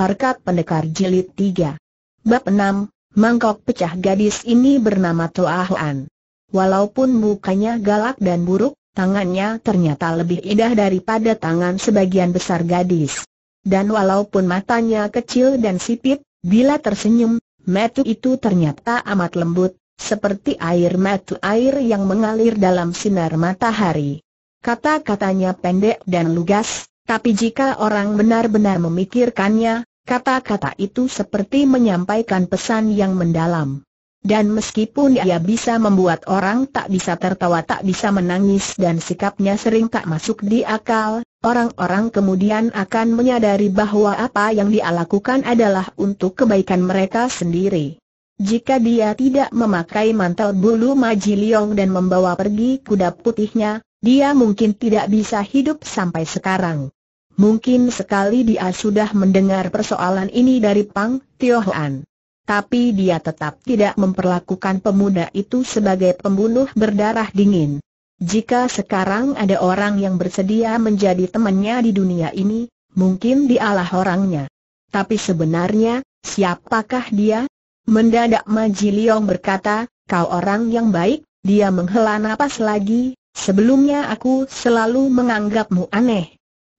Harkat Pendekar Jilid 3 Bab 6, mangkok pecah gadis ini bernama Toahuan. Walaupun mukanya galak dan buruk, tangannya ternyata lebih indah daripada tangan sebagian besar gadis. Dan walaupun matanya kecil dan sipit, bila tersenyum, metu itu ternyata amat lembut, seperti air metu air yang mengalir dalam sinar matahari. Kata-katanya pendek dan lugas, tapi jika orang benar-benar memikirkannya, Kata-kata itu seperti menyampaikan pesan yang mendalam. Dan meskipun ia bisa membuat orang tak bisa tertawa tak bisa menangis dan sikapnya sering tak masuk di akal, orang-orang kemudian akan menyadari bahwa apa yang dia lakukan adalah untuk kebaikan mereka sendiri. Jika dia tidak memakai mantel bulu majiliong dan membawa pergi kuda putihnya, dia mungkin tidak bisa hidup sampai sekarang. Mungkin sekali dia sudah mendengar persoalan ini dari Pang Tiohan. Tapi dia tetap tidak memperlakukan pemuda itu sebagai pembunuh berdarah dingin. Jika sekarang ada orang yang bersedia menjadi temannya di dunia ini, mungkin dialah orangnya. Tapi sebenarnya, siapakah dia? Mendadak Maji Liong berkata, kau orang yang baik, dia menghela napas lagi, sebelumnya aku selalu menganggapmu aneh.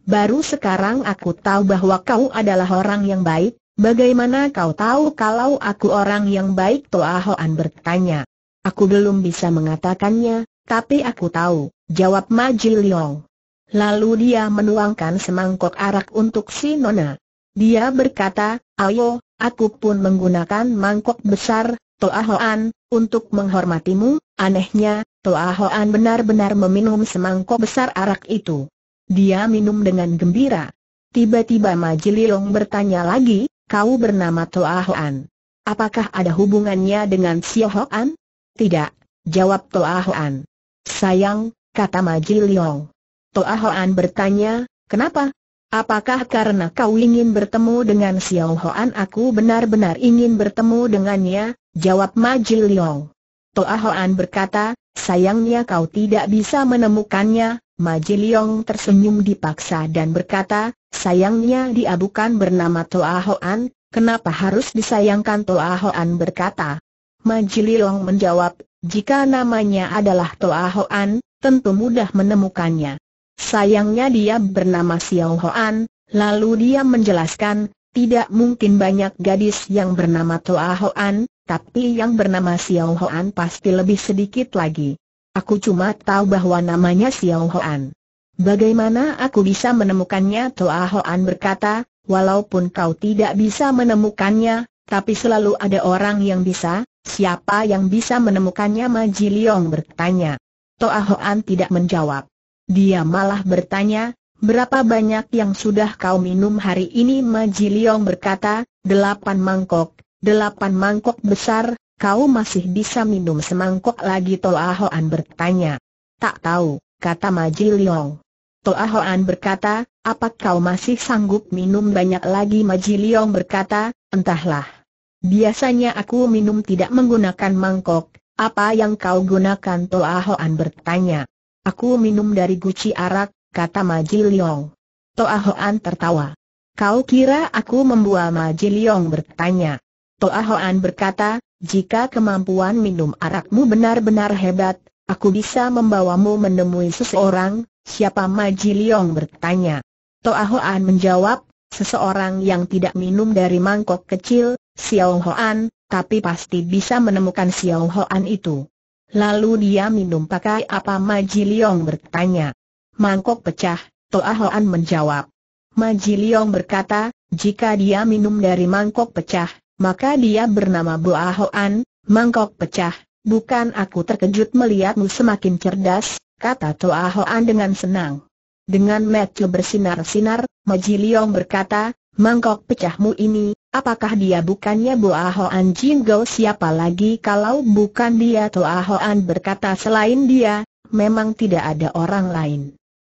Baru sekarang aku tahu bahwa kau adalah orang yang baik, bagaimana kau tahu kalau aku orang yang baik Toa Hoan bertanya. Aku belum bisa mengatakannya, tapi aku tahu, jawab Maji Jiliong. Lalu dia menuangkan semangkok arak untuk si Nona. Dia berkata, ayo, aku pun menggunakan mangkok besar, Toa Hoan, untuk menghormatimu, anehnya, Toa Hoan benar-benar meminum semangkok besar arak itu. Dia minum dengan gembira. Tiba-tiba Majililong bertanya lagi, kau bernama Toa Hoan. Apakah ada hubungannya dengan Sio Hoan? Tidak, jawab Toa Hoan. Sayang, kata Majililong. Toa Hoan bertanya, kenapa? Apakah karena kau ingin bertemu dengan Sio Hoan? Aku benar-benar ingin bertemu dengannya, jawab Majililong. Toa Hoan berkata, sayangnya kau tidak bisa menemukannya, Majiliong tersenyum dipaksa dan berkata, sayangnya dia bukan bernama Toa Hoan, kenapa harus disayangkan Toa Hoan berkata. Majiliong menjawab, jika namanya adalah Toa Hoan, tentu mudah menemukannya. Sayangnya dia bernama Xiao Hoan, lalu dia menjelaskan, tidak mungkin banyak gadis yang bernama Toa Hoan, tapi yang bernama Xiao Hoan pasti lebih sedikit lagi. Aku cuma tahu bahwa namanya Xiao Hoan. Bagaimana aku bisa menemukannya? Toa Hoan berkata, walaupun kau tidak bisa menemukannya, tapi selalu ada orang yang bisa, siapa yang bisa menemukannya? Maji Liong bertanya. Toa Hoan tidak menjawab. Dia malah bertanya, Berapa banyak yang sudah kau minum hari ini? Maji Liong berkata, delapan mangkok, delapan mangkok besar, Kau masih bisa minum semangkok lagi Tol Ahoan bertanya. Tak tahu, kata Maji Tol Ahoan berkata, apa kau masih sanggup minum banyak lagi Maji Leong berkata, entahlah. Biasanya aku minum tidak menggunakan mangkok, apa yang kau gunakan Tol Ahoan bertanya. Aku minum dari guci arak, kata Maji Tol Ahoan tertawa. Kau kira aku membuat Maji Leong bertanya. Ahoan berkata, jika kemampuan minum arakmu benar-benar hebat, aku bisa membawamu menemui seseorang, siapa Majiliong bertanya. Toa Hoan menjawab, seseorang yang tidak minum dari mangkok kecil, Xiao Hoan, tapi pasti bisa menemukan Xiao Hoan itu. Lalu dia minum pakai apa Majiliong bertanya. Mangkok pecah, Toa Hoan menjawab. Majiliong berkata, jika dia minum dari mangkok pecah, maka dia bernama Bu Ahoan, mangkok pecah, bukan aku terkejut melihatmu semakin cerdas, kata Ahoan dengan senang. Dengan mata bersinar-sinar, Maji Liong berkata, mangkok pecahmu ini, apakah dia bukannya Bu Ahoan Jinggo siapa lagi kalau bukan dia Ahoan berkata selain dia, memang tidak ada orang lain.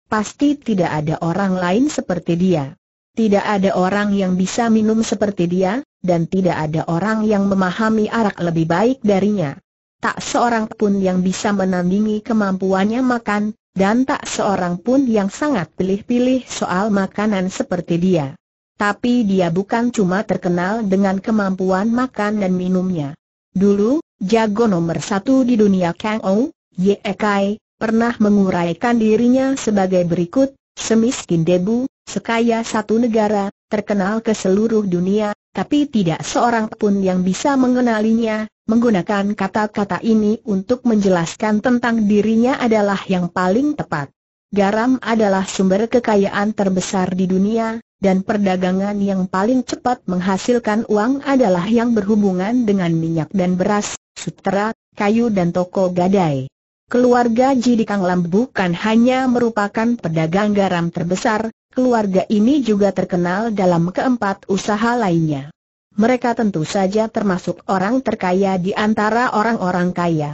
Pasti tidak ada orang lain seperti dia. Tidak ada orang yang bisa minum seperti dia, dan tidak ada orang yang memahami arak lebih baik darinya. Tak seorang pun yang bisa menandingi kemampuannya makan, dan tak seorang pun yang sangat pilih-pilih soal makanan seperti dia. Tapi dia bukan cuma terkenal dengan kemampuan makan dan minumnya. Dulu, jago nomor satu di dunia Kang Ou, Ye Kai, pernah menguraikan dirinya sebagai berikut, semiskin debu, sekaya satu negara, terkenal ke seluruh dunia, tapi tidak seorang pun yang bisa mengenalinya, menggunakan kata-kata ini untuk menjelaskan tentang dirinya adalah yang paling tepat. Garam adalah sumber kekayaan terbesar di dunia, dan perdagangan yang paling cepat menghasilkan uang adalah yang berhubungan dengan minyak dan beras, sutra, kayu dan toko gadai. Keluarga Ji di Kanglam bukan hanya merupakan pedagang garam terbesar, keluarga ini juga terkenal dalam keempat usaha lainnya. Mereka tentu saja termasuk orang terkaya di antara orang-orang kaya.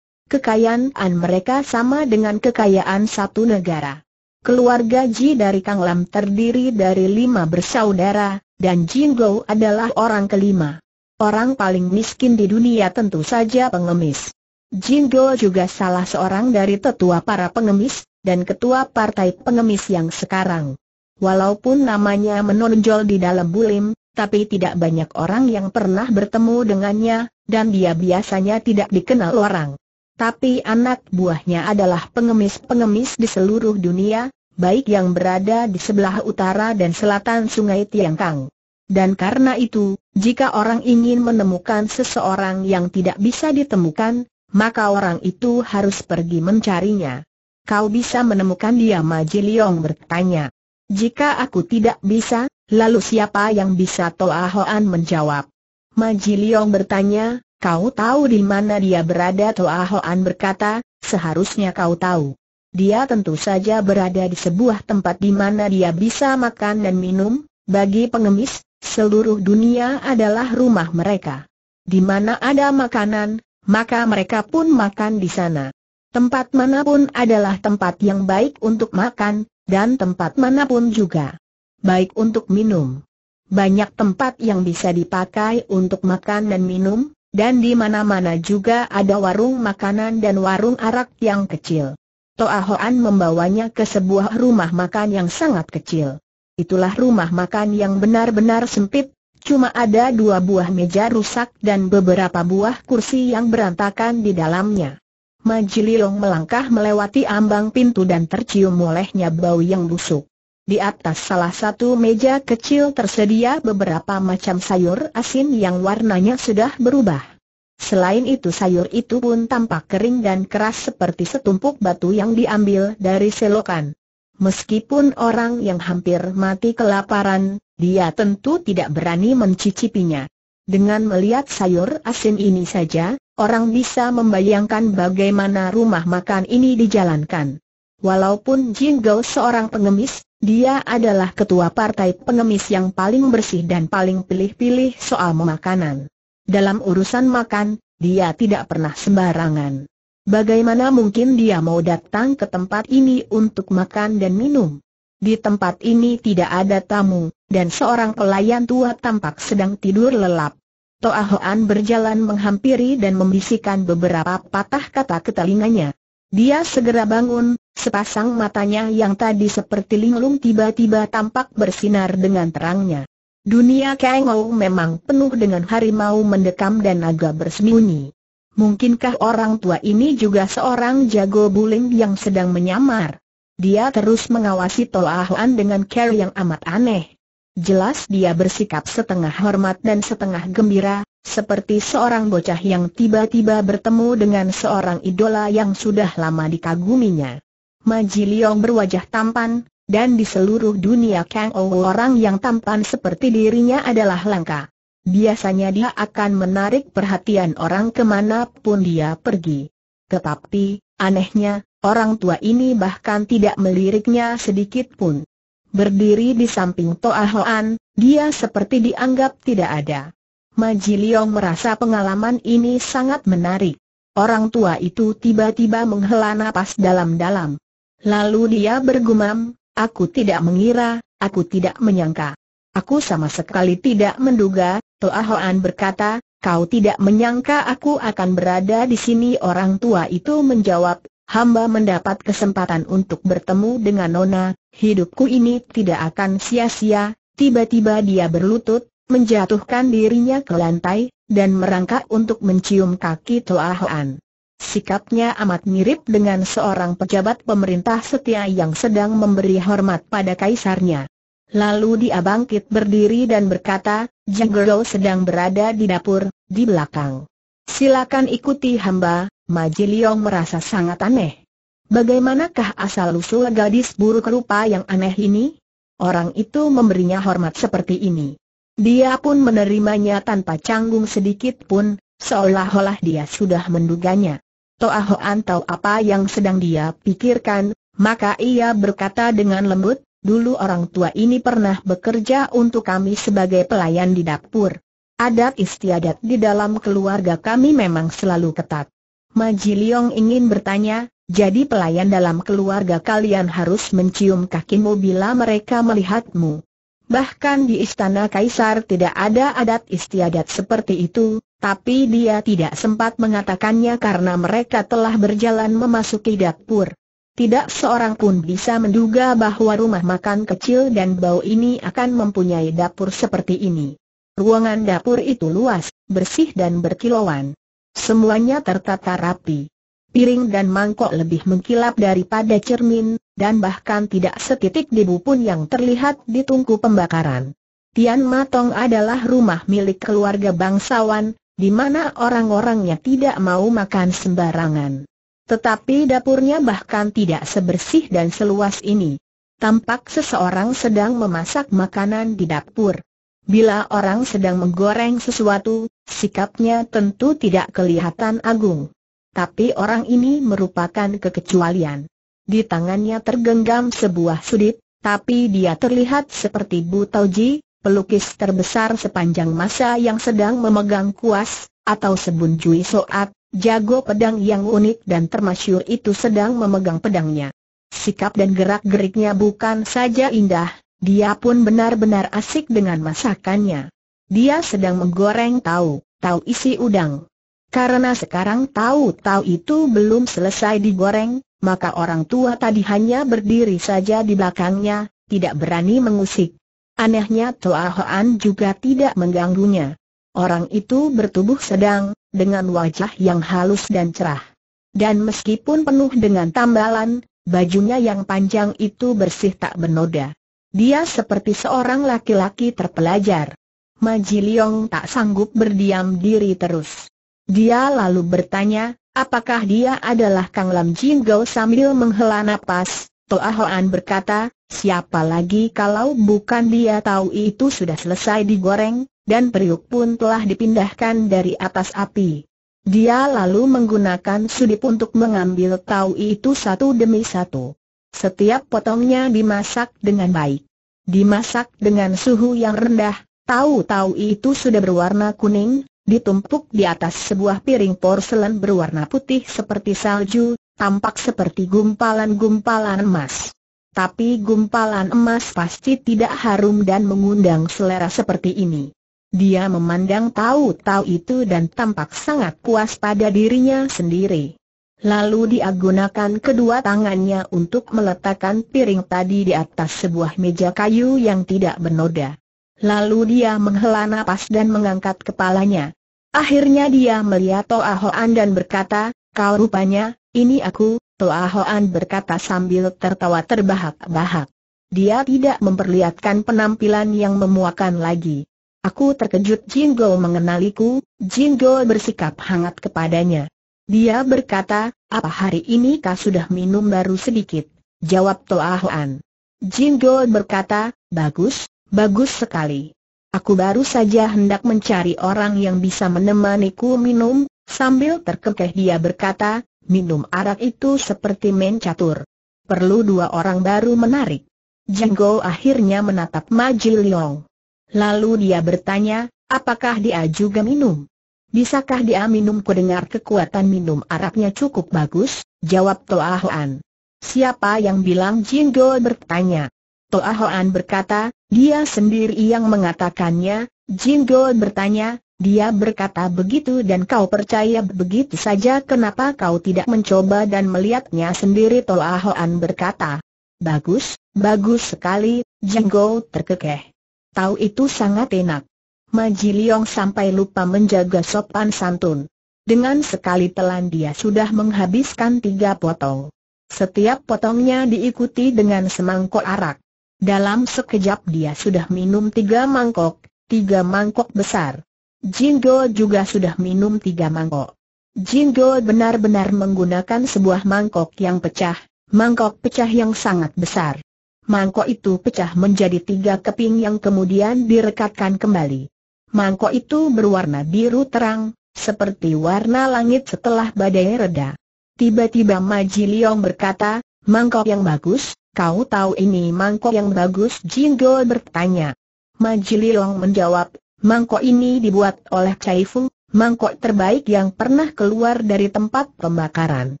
Kekayaan mereka sama dengan kekayaan satu negara. Keluarga Ji dari Kanglam terdiri dari lima bersaudara, dan Go adalah orang kelima. Orang paling miskin di dunia tentu saja pengemis. Jinggo juga salah seorang dari tetua para pengemis, dan ketua partai pengemis yang sekarang. Walaupun namanya menonjol di dalam bulim, tapi tidak banyak orang yang pernah bertemu dengannya, dan dia biasanya tidak dikenal orang. Tapi anak buahnya adalah pengemis-pengemis di seluruh dunia, baik yang berada di sebelah utara dan selatan sungai Tiangkang. Dan karena itu, jika orang ingin menemukan seseorang yang tidak bisa ditemukan, maka orang itu harus pergi mencarinya. Kau bisa menemukan dia Maji Liong bertanya. Jika aku tidak bisa, lalu siapa yang bisa Toa Hoan menjawab? Maji Liong bertanya, kau tahu di mana dia berada Toa Hoan berkata, seharusnya kau tahu. Dia tentu saja berada di sebuah tempat di mana dia bisa makan dan minum, bagi pengemis, seluruh dunia adalah rumah mereka. Di mana ada makanan, maka mereka pun makan di sana. Tempat manapun adalah tempat yang baik untuk makan, dan tempat manapun juga baik untuk minum. Banyak tempat yang bisa dipakai untuk makan dan minum, dan di mana-mana juga ada warung makanan dan warung arak yang kecil. Toa Hoan membawanya ke sebuah rumah makan yang sangat kecil. Itulah rumah makan yang benar-benar sempit, Cuma ada dua buah meja rusak dan beberapa buah kursi yang berantakan di dalamnya. Majiliong melangkah melewati ambang pintu dan tercium olehnya bau yang busuk. Di atas salah satu meja kecil tersedia beberapa macam sayur asin yang warnanya sudah berubah. Selain itu sayur itu pun tampak kering dan keras seperti setumpuk batu yang diambil dari selokan. Meskipun orang yang hampir mati kelaparan, dia tentu tidak berani mencicipinya. Dengan melihat sayur asin ini saja, orang bisa membayangkan bagaimana rumah makan ini dijalankan. Walaupun Jinggo seorang pengemis, dia adalah ketua partai pengemis yang paling bersih dan paling pilih-pilih soal makanan. Dalam urusan makan, dia tidak pernah sembarangan. Bagaimana mungkin dia mau datang ke tempat ini untuk makan dan minum? Di tempat ini tidak ada tamu, dan seorang pelayan tua tampak sedang tidur lelap. Toa Hoan berjalan menghampiri dan membisikkan beberapa patah kata ke telinganya. Dia segera bangun, sepasang matanya yang tadi seperti linglung tiba-tiba tampak bersinar dengan terangnya. Dunia Kengou memang penuh dengan harimau mendekam dan naga bersembunyi. Mungkinkah orang tua ini juga seorang jago buling yang sedang menyamar? Dia terus mengawasi Ahuan dengan care yang amat aneh. Jelas dia bersikap setengah hormat dan setengah gembira, seperti seorang bocah yang tiba-tiba bertemu dengan seorang idola yang sudah lama dikaguminya. Maji Liong berwajah tampan, dan di seluruh dunia Kang Ou orang yang tampan seperti dirinya adalah langka. Biasanya dia akan menarik perhatian orang kemanapun dia pergi. Tetapi, anehnya, Orang tua ini bahkan tidak meliriknya sedikit pun. Berdiri di samping Toa Hoan, dia seperti dianggap tidak ada. Maji Liong merasa pengalaman ini sangat menarik. Orang tua itu tiba-tiba menghela napas dalam-dalam. Lalu dia bergumam, aku tidak mengira, aku tidak menyangka. Aku sama sekali tidak menduga, Toa Hoan berkata, kau tidak menyangka aku akan berada di sini Orang tua itu menjawab, hamba mendapat kesempatan untuk bertemu dengan Nona, hidupku ini tidak akan sia-sia, tiba-tiba dia berlutut, menjatuhkan dirinya ke lantai, dan merangkak untuk mencium kaki Toa Hoan. Sikapnya amat mirip dengan seorang pejabat pemerintah setia yang sedang memberi hormat pada kaisarnya. Lalu dia bangkit berdiri dan berkata, Jenggero sedang berada di dapur, di belakang. Silakan ikuti hamba, Majiliong merasa sangat aneh. Bagaimanakah asal-usul gadis buruk rupa yang aneh ini? Orang itu memberinya hormat seperti ini. Dia pun menerimanya tanpa canggung sedikit pun, seolah-olah dia sudah menduganya. Toa Hoan tahu apa yang sedang dia pikirkan, maka ia berkata dengan lembut, dulu orang tua ini pernah bekerja untuk kami sebagai pelayan di dapur. Adat istiadat di dalam keluarga kami memang selalu ketat. Ma Liong ingin bertanya, jadi pelayan dalam keluarga kalian harus mencium kakimu bila mereka melihatmu. Bahkan di istana kaisar tidak ada adat istiadat seperti itu, tapi dia tidak sempat mengatakannya karena mereka telah berjalan memasuki dapur. Tidak seorang pun bisa menduga bahwa rumah makan kecil dan bau ini akan mempunyai dapur seperti ini. Ruangan dapur itu luas, bersih dan berkilauan. Semuanya tertata rapi. Piring dan mangkok lebih mengkilap daripada cermin, dan bahkan tidak setitik debu pun yang terlihat di tungku pembakaran. Tian Matong adalah rumah milik keluarga bangsawan, di mana orang-orangnya tidak mau makan sembarangan. Tetapi dapurnya bahkan tidak sebersih dan seluas ini. Tampak seseorang sedang memasak makanan di dapur. Bila orang sedang menggoreng sesuatu, Sikapnya tentu tidak kelihatan agung. Tapi orang ini merupakan kekecualian. Di tangannya tergenggam sebuah sudip, tapi dia terlihat seperti Bu Tauji, pelukis terbesar sepanjang masa yang sedang memegang kuas, atau sebun Jui Soat, jago pedang yang unik dan termasyur itu sedang memegang pedangnya. Sikap dan gerak-geriknya bukan saja indah, dia pun benar-benar asik dengan masakannya. Dia sedang menggoreng tahu, tahu isi udang. Karena sekarang tahu-tahu itu belum selesai digoreng, maka orang tua tadi hanya berdiri saja di belakangnya, tidak berani mengusik. Anehnya Toa Hoan juga tidak mengganggunya. Orang itu bertubuh sedang, dengan wajah yang halus dan cerah. Dan meskipun penuh dengan tambalan, bajunya yang panjang itu bersih tak bernoda. Dia seperti seorang laki-laki terpelajar. Majiliong tak sanggup berdiam diri terus. Dia lalu bertanya, apakah dia adalah Kang Lam Jinggo sambil menghela nafas. Toa Hoan berkata, siapa lagi kalau bukan dia tahu itu sudah selesai digoreng, dan periuk pun telah dipindahkan dari atas api. Dia lalu menggunakan sudip untuk mengambil tahu itu satu demi satu. Setiap potongnya dimasak dengan baik. Dimasak dengan suhu yang rendah, Tahu-tahu itu sudah berwarna kuning, ditumpuk di atas sebuah piring porselen berwarna putih seperti salju, tampak seperti gumpalan-gumpalan emas. Tapi gumpalan emas pasti tidak harum dan mengundang selera seperti ini. Dia memandang tahu-tahu itu dan tampak sangat puas pada dirinya sendiri. Lalu dia gunakan kedua tangannya untuk meletakkan piring tadi di atas sebuah meja kayu yang tidak bernoda. Lalu dia menghela nafas dan mengangkat kepalanya. Akhirnya dia melihat Toa Hoan dan berkata, kau rupanya, ini aku, Toa Hoan berkata sambil tertawa terbahak-bahak. Dia tidak memperlihatkan penampilan yang memuakan lagi. Aku terkejut Jinggo mengenaliku, Jinggo bersikap hangat kepadanya. Dia berkata, apa hari ini kau sudah minum baru sedikit? Jawab Toa Hoan. Jinggo berkata, bagus, Bagus sekali. Aku baru saja hendak mencari orang yang bisa menemaniku minum, sambil terkekeh dia berkata, minum arak itu seperti main catur. Perlu dua orang baru menarik. Jenggo akhirnya menatap Maji Leong. Lalu dia bertanya, apakah dia juga minum? Bisakah dia minum kudengar kekuatan minum araknya cukup bagus? Jawab Toa Hoan. Siapa yang bilang Jinggo bertanya? Toa Hoan berkata, dia sendiri yang mengatakannya, Jinggo bertanya, dia berkata begitu dan kau percaya begitu saja kenapa kau tidak mencoba dan melihatnya sendiri Toa Hoan berkata. Bagus, bagus sekali, Jinggo terkekeh. Tahu itu sangat enak. Maji Liong sampai lupa menjaga sopan santun. Dengan sekali telan dia sudah menghabiskan tiga potong. Setiap potongnya diikuti dengan semangkuk arak. Dalam sekejap dia sudah minum tiga mangkok, tiga mangkok besar. Jingo juga sudah minum tiga mangkok. Jingo benar-benar menggunakan sebuah mangkok yang pecah, mangkok pecah yang sangat besar. Mangkok itu pecah menjadi tiga keping yang kemudian direkatkan kembali. Mangkok itu berwarna biru terang, seperti warna langit setelah badai reda. Tiba-tiba Majiliong berkata, Mangkok yang bagus, kau tahu ini mangkok yang bagus? Jinggo bertanya. Majililong menjawab, mangkok ini dibuat oleh Chai Fu, mangkok terbaik yang pernah keluar dari tempat pembakaran.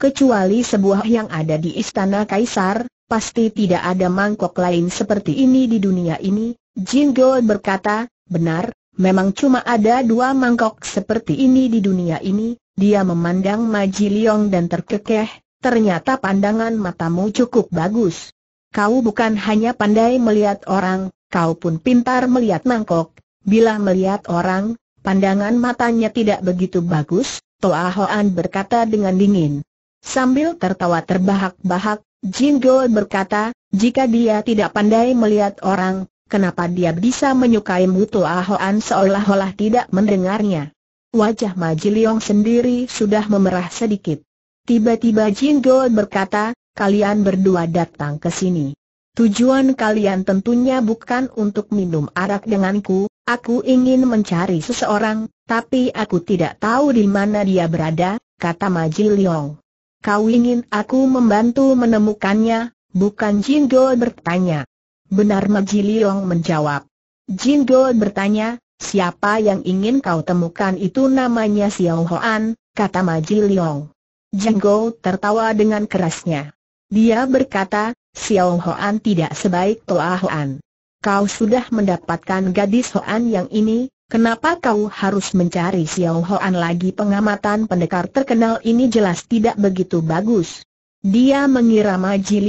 Kecuali sebuah yang ada di Istana Kaisar, pasti tidak ada mangkok lain seperti ini di dunia ini. Jinggo berkata, benar, memang cuma ada dua mangkok seperti ini di dunia ini. Dia memandang Majiliong dan terkekeh, ternyata pandangan matamu cukup bagus. Kau bukan hanya pandai melihat orang, kau pun pintar melihat mangkok. Bila melihat orang, pandangan matanya tidak begitu bagus, Toa Hoan berkata dengan dingin. Sambil tertawa terbahak-bahak, Jinggo berkata, jika dia tidak pandai melihat orang, kenapa dia bisa menyukai Mutu Ahoan seolah-olah tidak mendengarnya? Wajah Majiliong sendiri sudah memerah sedikit. Tiba-tiba Jinggo berkata, kalian berdua datang ke sini. Tujuan kalian tentunya bukan untuk minum arak denganku, aku ingin mencari seseorang, tapi aku tidak tahu di mana dia berada, kata Maji Liong. Kau ingin aku membantu menemukannya, bukan Jinggo bertanya. Benar Maji Liong menjawab. Jinggo bertanya, siapa yang ingin kau temukan itu namanya Xiao Hoan, kata Maji Liong. Jenggo tertawa dengan kerasnya. Dia berkata, Xiao Hoan tidak sebaik Toa Hoan. Kau sudah mendapatkan gadis Hoan yang ini, kenapa kau harus mencari Xiao Hoan lagi pengamatan pendekar terkenal ini jelas tidak begitu bagus. Dia mengira Ma Ji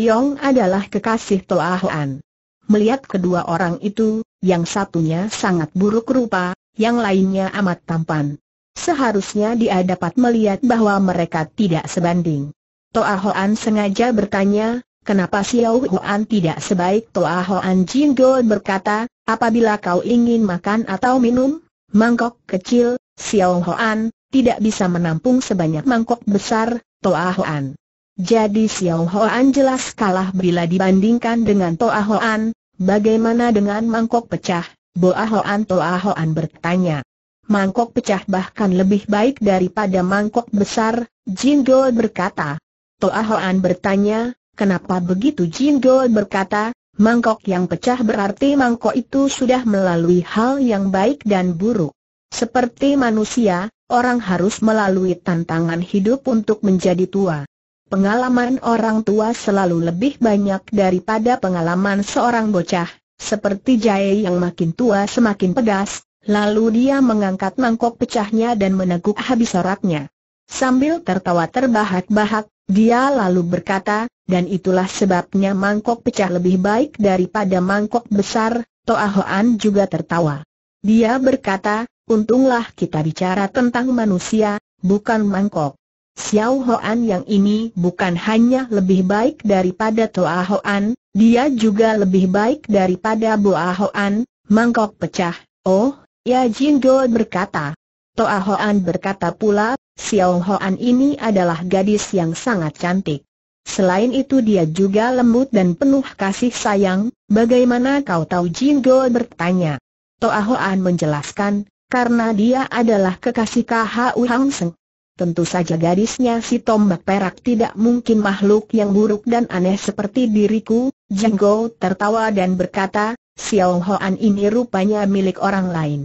adalah kekasih Toa Hoan. Melihat kedua orang itu, yang satunya sangat buruk rupa, yang lainnya amat tampan. Seharusnya dia dapat melihat bahwa mereka tidak sebanding. Toa Hoan sengaja bertanya, kenapa Xiao Hoan tidak sebaik Toa Hoan Jinggo berkata, apabila kau ingin makan atau minum, mangkok kecil, Xiao Hoan, tidak bisa menampung sebanyak mangkok besar, Toa Hoan. Jadi Xiao Hoan jelas kalah bila dibandingkan dengan Toa Hoan, bagaimana dengan mangkok pecah? Boa Hoan Toa Hoan bertanya mangkok pecah bahkan lebih baik daripada mangkok besar, Jinggo berkata. Toa Hoan bertanya, kenapa begitu Jinggo berkata, mangkok yang pecah berarti mangkok itu sudah melalui hal yang baik dan buruk. Seperti manusia, orang harus melalui tantangan hidup untuk menjadi tua. Pengalaman orang tua selalu lebih banyak daripada pengalaman seorang bocah, seperti jahe yang makin tua semakin pedas, Lalu dia mengangkat mangkok pecahnya dan meneguk habis soraknya. Sambil tertawa terbahak-bahak, dia lalu berkata, dan itulah sebabnya mangkok pecah lebih baik daripada mangkok besar, Toa Hoan juga tertawa. Dia berkata, untunglah kita bicara tentang manusia, bukan mangkok. Xiao Hoan yang ini bukan hanya lebih baik daripada Toa Hoan, dia juga lebih baik daripada Boa Hoan, mangkok pecah. Oh, Ya Jinggo berkata. Toa Hoan berkata pula, Xiao Hoan ini adalah gadis yang sangat cantik. Selain itu dia juga lembut dan penuh kasih sayang, bagaimana kau tahu Jinggo bertanya. Toa Hoan menjelaskan, karena dia adalah kekasih KHU Hang Seng. Tentu saja gadisnya si tombak perak tidak mungkin makhluk yang buruk dan aneh seperti diriku, Jinggo tertawa dan berkata, Xiao Hoan ini rupanya milik orang lain.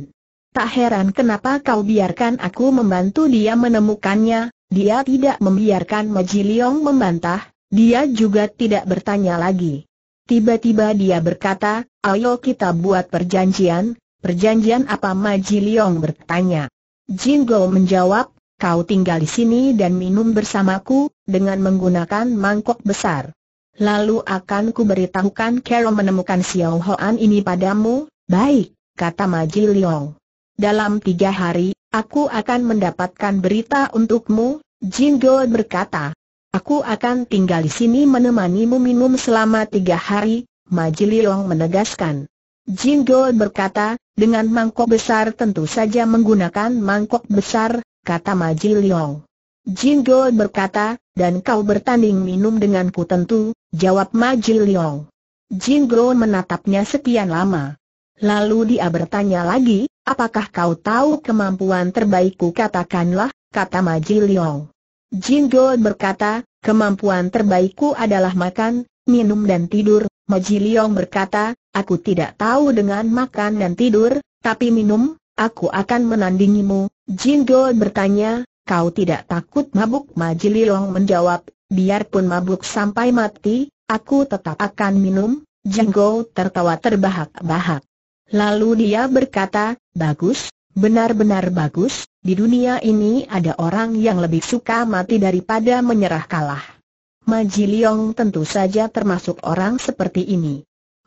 Tak heran kenapa kau biarkan aku membantu dia menemukannya, dia tidak membiarkan Maji Liong membantah, dia juga tidak bertanya lagi. Tiba-tiba dia berkata, ayo kita buat perjanjian, perjanjian apa Maji Liong bertanya. Go menjawab, kau tinggal di sini dan minum bersamaku, dengan menggunakan mangkok besar. Lalu akan kuberitahukan Carol menemukan Xiao Hoan ini padamu, baik, kata Maji Dalam tiga hari, aku akan mendapatkan berita untukmu, Jinggo berkata. Aku akan tinggal di sini menemanimu minum selama tiga hari, Maji Ji menegaskan. Jinggo berkata, dengan mangkok besar tentu saja menggunakan mangkok besar, kata Maji Jinggo berkata, dan kau bertanding minum denganku tentu, jawab Ma Jiliong. Jinggo menatapnya sekian lama. Lalu dia bertanya lagi, apakah kau tahu kemampuan terbaikku katakanlah, kata Ma Jiliong. Jinggo berkata, kemampuan terbaikku adalah makan, minum dan tidur. Ma Jiliong berkata, aku tidak tahu dengan makan dan tidur, tapi minum, aku akan menandingimu. Jinggo bertanya, kau tidak takut mabuk Majililong menjawab, biarpun mabuk sampai mati, aku tetap akan minum, Jenggo tertawa terbahak-bahak. Lalu dia berkata, bagus, benar-benar bagus, di dunia ini ada orang yang lebih suka mati daripada menyerah kalah. Majiliong tentu saja termasuk orang seperti ini.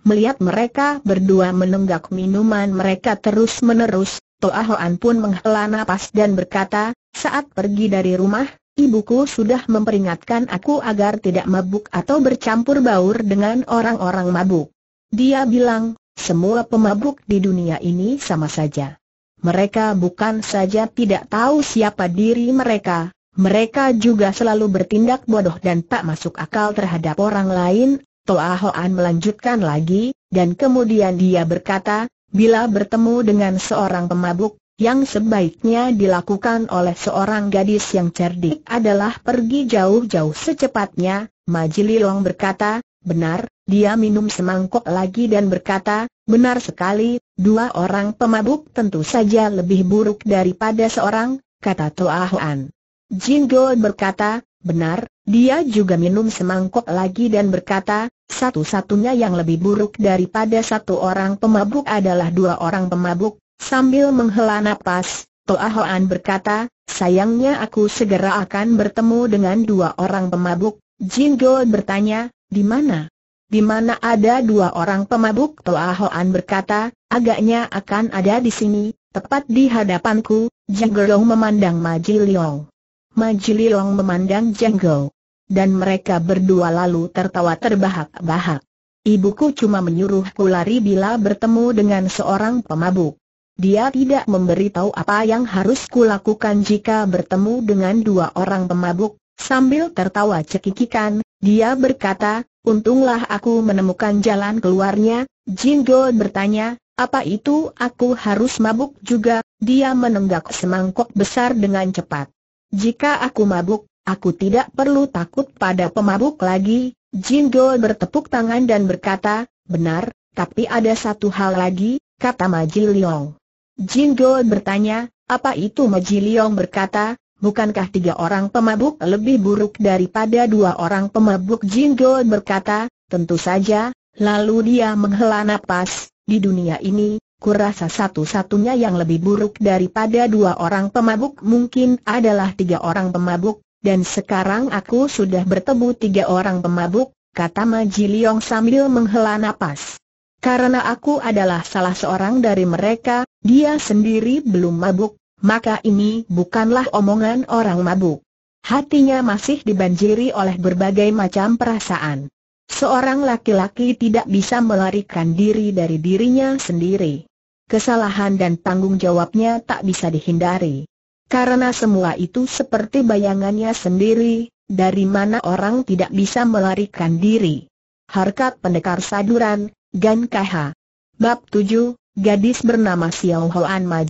Melihat mereka berdua menenggak minuman mereka terus-menerus, Toa Hoan pun menghela nafas dan berkata, saat pergi dari rumah, ibuku sudah memperingatkan aku agar tidak mabuk atau bercampur baur dengan orang-orang mabuk. Dia bilang, semua pemabuk di dunia ini sama saja. Mereka bukan saja tidak tahu siapa diri mereka, mereka juga selalu bertindak bodoh dan tak masuk akal terhadap orang lain. Toa Hoan melanjutkan lagi, dan kemudian dia berkata, bila bertemu dengan seorang pemabuk, yang sebaiknya dilakukan oleh seorang gadis yang cerdik adalah pergi jauh-jauh secepatnya, Majililong berkata, benar, dia minum semangkok lagi dan berkata, benar sekali, dua orang pemabuk tentu saja lebih buruk daripada seorang, kata Toa Hoan. Jingo berkata, benar, dia juga minum semangkok lagi dan berkata, satu-satunya yang lebih buruk daripada satu orang pemabuk adalah dua orang pemabuk, Sambil menghela nafas, Toa Hoan berkata, sayangnya aku segera akan bertemu dengan dua orang pemabuk. Jingo bertanya, di mana? Di mana ada dua orang pemabuk? Toa Hoan berkata, agaknya akan ada di sini, tepat di hadapanku. Jingo memandang Majiliong. Majiliong memandang Jingo. Dan mereka berdua lalu tertawa terbahak-bahak. Ibuku cuma menyuruhku lari bila bertemu dengan seorang pemabuk. Dia tidak memberitahu apa yang harus kulakukan jika bertemu dengan dua orang pemabuk. Sambil tertawa cekikikan, dia berkata, untunglah aku menemukan jalan keluarnya. Jingo bertanya, apa itu aku harus mabuk juga? Dia menenggak semangkok besar dengan cepat. Jika aku mabuk, aku tidak perlu takut pada pemabuk lagi. Jingo bertepuk tangan dan berkata, benar, tapi ada satu hal lagi, kata Majil Jin Go bertanya, apa itu Maji berkata, bukankah tiga orang pemabuk lebih buruk daripada dua orang pemabuk Jin Go berkata, tentu saja, lalu dia menghela napas, di dunia ini, kurasa satu-satunya yang lebih buruk daripada dua orang pemabuk mungkin adalah tiga orang pemabuk, dan sekarang aku sudah bertemu tiga orang pemabuk, kata Maji sambil menghela napas. Karena aku adalah salah seorang dari mereka, dia sendiri belum mabuk, maka ini bukanlah omongan orang mabuk. Hatinya masih dibanjiri oleh berbagai macam perasaan. Seorang laki-laki tidak bisa melarikan diri dari dirinya sendiri. Kesalahan dan tanggung jawabnya tak bisa dihindari. Karena semua itu seperti bayangannya sendiri, dari mana orang tidak bisa melarikan diri. Harkat pendekar saduran, Gan Kha. Bab 7, gadis bernama Xiao Hoan Ma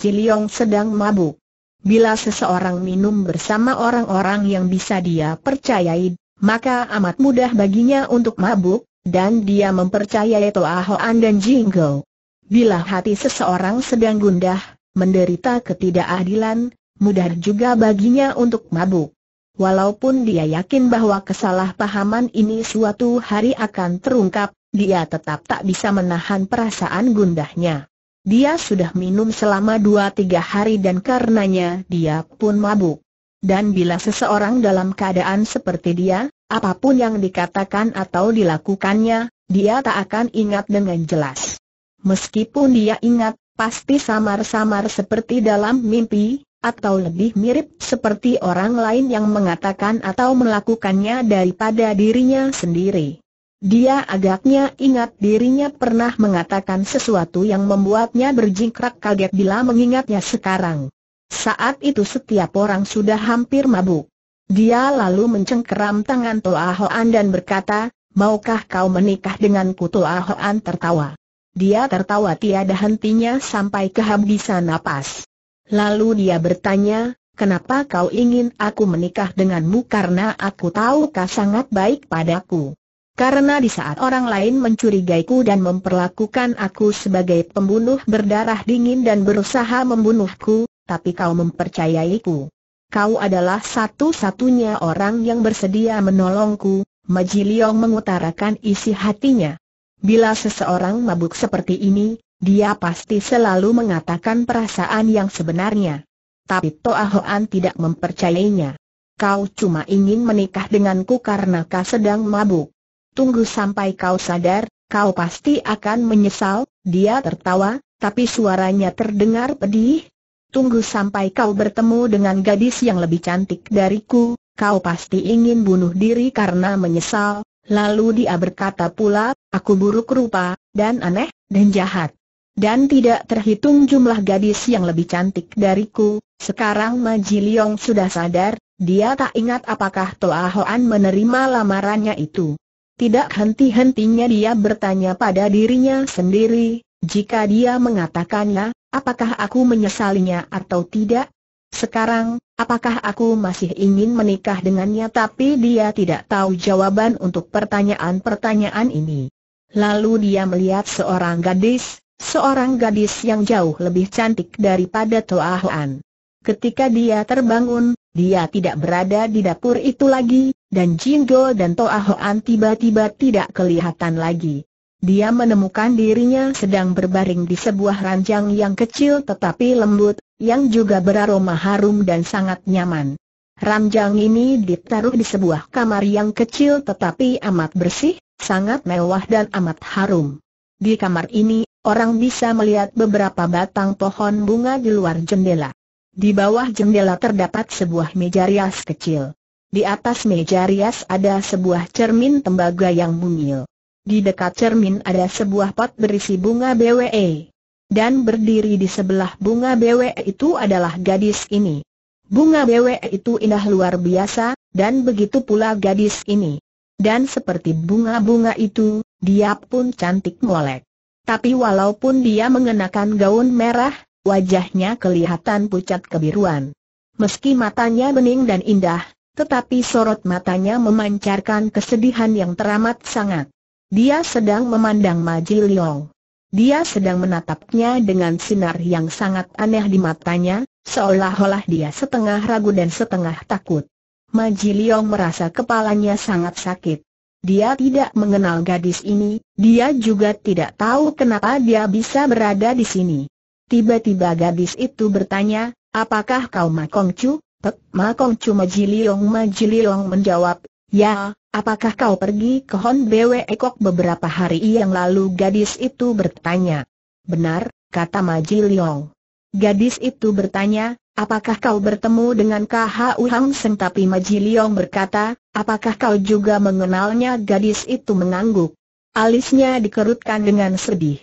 sedang mabuk. Bila seseorang minum bersama orang-orang yang bisa dia percayai, maka amat mudah baginya untuk mabuk, dan dia mempercayai Toa Hoan dan Jinggo. Bila hati seseorang sedang gundah, menderita ketidakadilan, mudah juga baginya untuk mabuk. Walaupun dia yakin bahwa kesalahpahaman ini suatu hari akan terungkap, dia tetap tak bisa menahan perasaan gundahnya. Dia sudah minum selama dua tiga hari dan karenanya dia pun mabuk. Dan bila seseorang dalam keadaan seperti dia, apapun yang dikatakan atau dilakukannya, dia tak akan ingat dengan jelas. Meskipun dia ingat, pasti samar-samar seperti dalam mimpi, atau lebih mirip seperti orang lain yang mengatakan atau melakukannya daripada dirinya sendiri. Dia agaknya ingat dirinya pernah mengatakan sesuatu yang membuatnya berjingkrak kaget bila mengingatnya sekarang. Saat itu setiap orang sudah hampir mabuk. Dia lalu mencengkeram tangan Toa Hoan dan berkata, Maukah kau menikah denganku Toa Hoan tertawa. Dia tertawa tiada hentinya sampai kehabisan napas. Lalu dia bertanya, Kenapa kau ingin aku menikah denganmu karena aku tahu kau sangat baik padaku. Karena di saat orang lain mencurigaiku dan memperlakukan aku sebagai pembunuh berdarah dingin dan berusaha membunuhku, tapi kau mempercayai ku. Kau adalah satu-satunya orang yang bersedia menolongku, Majiliong mengutarakan isi hatinya. Bila seseorang mabuk seperti ini, dia pasti selalu mengatakan perasaan yang sebenarnya. Tapi Toa Hoan tidak mempercayainya. Kau cuma ingin menikah denganku karena kau sedang mabuk tunggu sampai kau sadar, kau pasti akan menyesal, dia tertawa, tapi suaranya terdengar pedih. Tunggu sampai kau bertemu dengan gadis yang lebih cantik dariku, kau pasti ingin bunuh diri karena menyesal. Lalu dia berkata pula, aku buruk rupa, dan aneh, dan jahat. Dan tidak terhitung jumlah gadis yang lebih cantik dariku, sekarang Majiliong sudah sadar, dia tak ingat apakah Toa Hoan menerima lamarannya itu. Tidak henti-hentinya dia bertanya pada dirinya sendiri, jika dia mengatakannya, apakah aku menyesalinya atau tidak? Sekarang, apakah aku masih ingin menikah dengannya tapi dia tidak tahu jawaban untuk pertanyaan-pertanyaan ini. Lalu dia melihat seorang gadis, seorang gadis yang jauh lebih cantik daripada Toa Hoan. Ketika dia terbangun, dia tidak berada di dapur itu lagi, dan Jinggo dan Toa Hoan tiba-tiba tidak kelihatan lagi. Dia menemukan dirinya sedang berbaring di sebuah ranjang yang kecil tetapi lembut, yang juga beraroma harum dan sangat nyaman. Ranjang ini ditaruh di sebuah kamar yang kecil tetapi amat bersih, sangat mewah dan amat harum. Di kamar ini, orang bisa melihat beberapa batang pohon bunga di luar jendela. Di bawah jendela terdapat sebuah meja rias kecil. Di atas meja rias ada sebuah cermin tembaga yang mungil. Di dekat cermin ada sebuah pot berisi bunga BWE. Dan berdiri di sebelah bunga BWE itu adalah gadis ini. Bunga BWE itu indah luar biasa, dan begitu pula gadis ini. Dan seperti bunga-bunga itu, dia pun cantik molek. Tapi walaupun dia mengenakan gaun merah, wajahnya kelihatan pucat kebiruan. Meski matanya bening dan indah, tetapi sorot matanya memancarkan kesedihan yang teramat sangat. Dia sedang memandang Maji Liong. Dia sedang menatapnya dengan sinar yang sangat aneh di matanya, seolah-olah dia setengah ragu dan setengah takut. Maji Liong merasa kepalanya sangat sakit. Dia tidak mengenal gadis ini, dia juga tidak tahu kenapa dia bisa berada di sini. Tiba-tiba gadis itu bertanya, apakah kau Makong Chu? Eh, Makong cuma Jiliong, Ma Jiliong menjawab, Ya, apakah kau pergi ke Hon Bwe Ekok beberapa hari yang lalu gadis itu bertanya. Benar, kata Ma Jiliong. Gadis itu bertanya, apakah kau bertemu dengan KHU Hang Seng tapi Ma Jiliong berkata, apakah kau juga mengenalnya gadis itu mengangguk. Alisnya dikerutkan dengan sedih.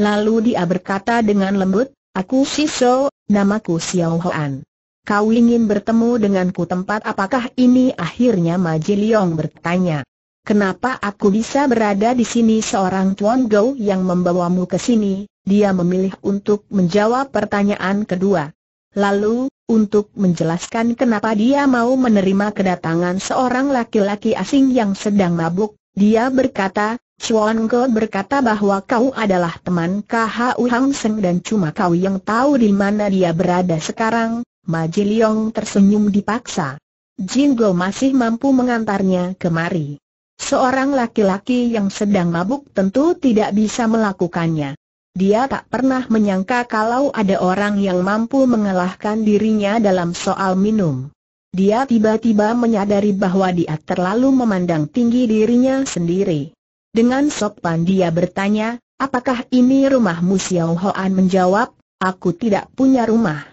Lalu dia berkata dengan lembut, Aku Siso, namaku Xiao Hoan. Kau ingin bertemu denganku tempat apakah ini akhirnya Maji Liong bertanya. Kenapa aku bisa berada di sini seorang Tuan Gou yang membawamu ke sini? Dia memilih untuk menjawab pertanyaan kedua. Lalu, untuk menjelaskan kenapa dia mau menerima kedatangan seorang laki-laki asing yang sedang mabuk, dia berkata, Chuan Ge berkata bahwa kau adalah teman KHU Hang Seng dan cuma kau yang tahu di mana dia berada sekarang, Ma tersenyum dipaksa. Jinggo masih mampu mengantarnya kemari. Seorang laki-laki yang sedang mabuk tentu tidak bisa melakukannya. Dia tak pernah menyangka kalau ada orang yang mampu mengalahkan dirinya dalam soal minum. Dia tiba-tiba menyadari bahwa dia terlalu memandang tinggi dirinya sendiri. Dengan sopan dia bertanya, apakah ini rumahmu Xiao Hoan menjawab, aku tidak punya rumah.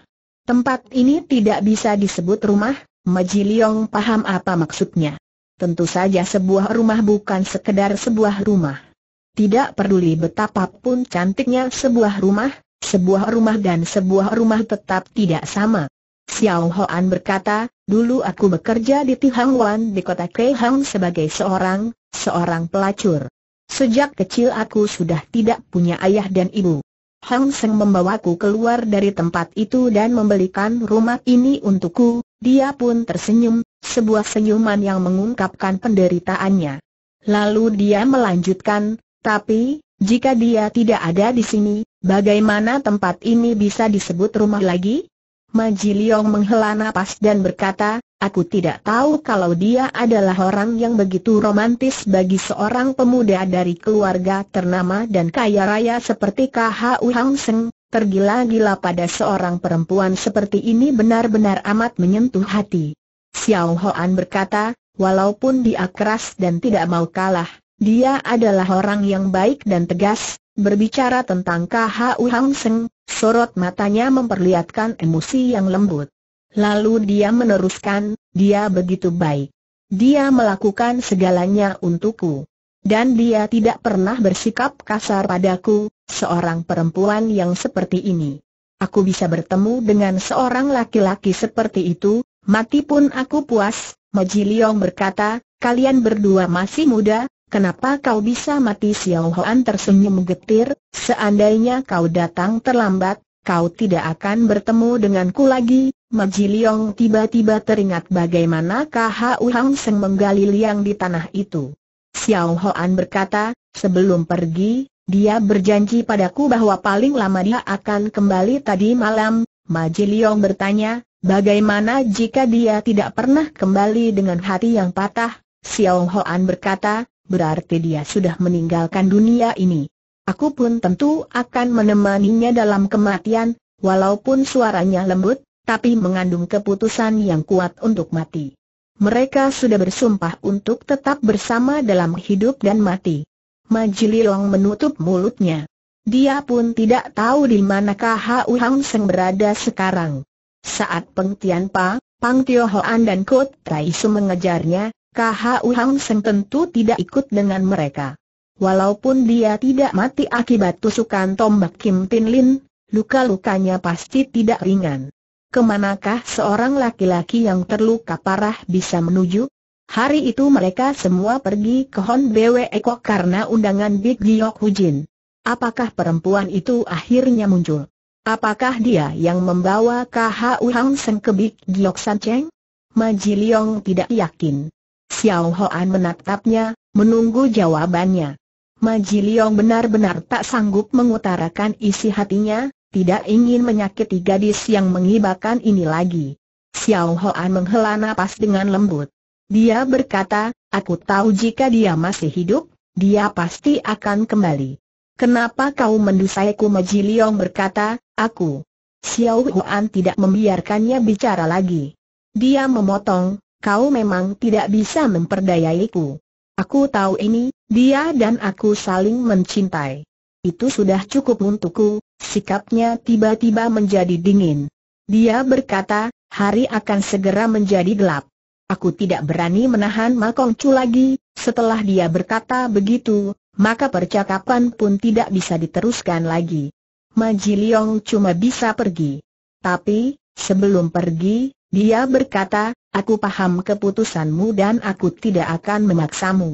Tempat ini tidak bisa disebut rumah, Maji paham apa maksudnya. Tentu saja sebuah rumah bukan sekedar sebuah rumah. Tidak peduli betapapun cantiknya sebuah rumah, sebuah rumah dan sebuah rumah tetap tidak sama. Xiao Hoan berkata, dulu aku bekerja di Tihangwan di kota Kehang sebagai seorang, seorang pelacur. Sejak kecil aku sudah tidak punya ayah dan ibu. Hang Seng membawaku keluar dari tempat itu dan membelikan rumah ini untukku, dia pun tersenyum, sebuah senyuman yang mengungkapkan penderitaannya. Lalu dia melanjutkan, tapi, jika dia tidak ada di sini, bagaimana tempat ini bisa disebut rumah lagi? Maji menghela napas dan berkata, Aku tidak tahu kalau dia adalah orang yang begitu romantis bagi seorang pemuda dari keluarga ternama dan kaya raya seperti K.H.U. Hang Seng, tergila-gila pada seorang perempuan seperti ini benar-benar amat menyentuh hati. Xiao Hoan berkata, walaupun dia keras dan tidak mau kalah, dia adalah orang yang baik dan tegas, berbicara tentang K.H.U. Hang Seng, sorot matanya memperlihatkan emosi yang lembut. Lalu dia meneruskan, dia begitu baik. Dia melakukan segalanya untukku. Dan dia tidak pernah bersikap kasar padaku, seorang perempuan yang seperti ini. Aku bisa bertemu dengan seorang laki-laki seperti itu, mati pun aku puas, Maji Liong berkata, kalian berdua masih muda, kenapa kau bisa mati Xiao Hoan tersenyum getir, seandainya kau datang terlambat, kau tidak akan bertemu denganku lagi, Majiliong tiba-tiba teringat bagaimana U Hang Seng menggali liang di tanah itu. Xiao Hoan berkata, sebelum pergi, dia berjanji padaku bahwa paling lama dia akan kembali tadi malam. Majiliong bertanya, bagaimana jika dia tidak pernah kembali dengan hati yang patah? Xiao Hoan berkata, berarti dia sudah meninggalkan dunia ini. Aku pun tentu akan menemaninya dalam kematian, walaupun suaranya lembut, tapi mengandung keputusan yang kuat untuk mati. Mereka sudah bersumpah untuk tetap bersama dalam hidup dan mati. Majililong menutup mulutnya. Dia pun tidak tahu di manakah Hau Hang Seng berada sekarang. Saat Peng Tian Pa, Pang Tio Hoan dan Kut Tai Su mengejarnya, Kahau Hang Seng tentu tidak ikut dengan mereka. Walaupun dia tidak mati akibat tusukan tombak Kim Tin Lin, luka-lukanya pasti tidak ringan. Kemanakah seorang laki-laki yang terluka parah bisa menuju? Hari itu mereka semua pergi ke Hon Bwe Eko karena undangan Big Giok Hujin. Apakah perempuan itu akhirnya muncul? Apakah dia yang membawa KH Hang Seng ke Big Giok San Cheng? Maji Liong tidak yakin. Xiao Hoan menatapnya, menunggu jawabannya. Maji Liong benar-benar tak sanggup mengutarakan isi hatinya, tidak ingin menyakiti gadis yang mengibakan ini lagi. Xiao Hoan menghela nafas dengan lembut. Dia berkata, aku tahu jika dia masih hidup, dia pasti akan kembali. Kenapa kau mendusaiku Meji Liong berkata, aku. Xiao Huan tidak membiarkannya bicara lagi. Dia memotong, kau memang tidak bisa memperdayaiku. Aku tahu ini, dia dan aku saling mencintai. Itu sudah cukup untukku, Sikapnya tiba-tiba menjadi dingin. Dia berkata, hari akan segera menjadi gelap. Aku tidak berani menahan Makong Chu lagi, setelah dia berkata begitu, maka percakapan pun tidak bisa diteruskan lagi. Maji Liong cuma bisa pergi. Tapi, sebelum pergi, dia berkata, aku paham keputusanmu dan aku tidak akan memaksamu.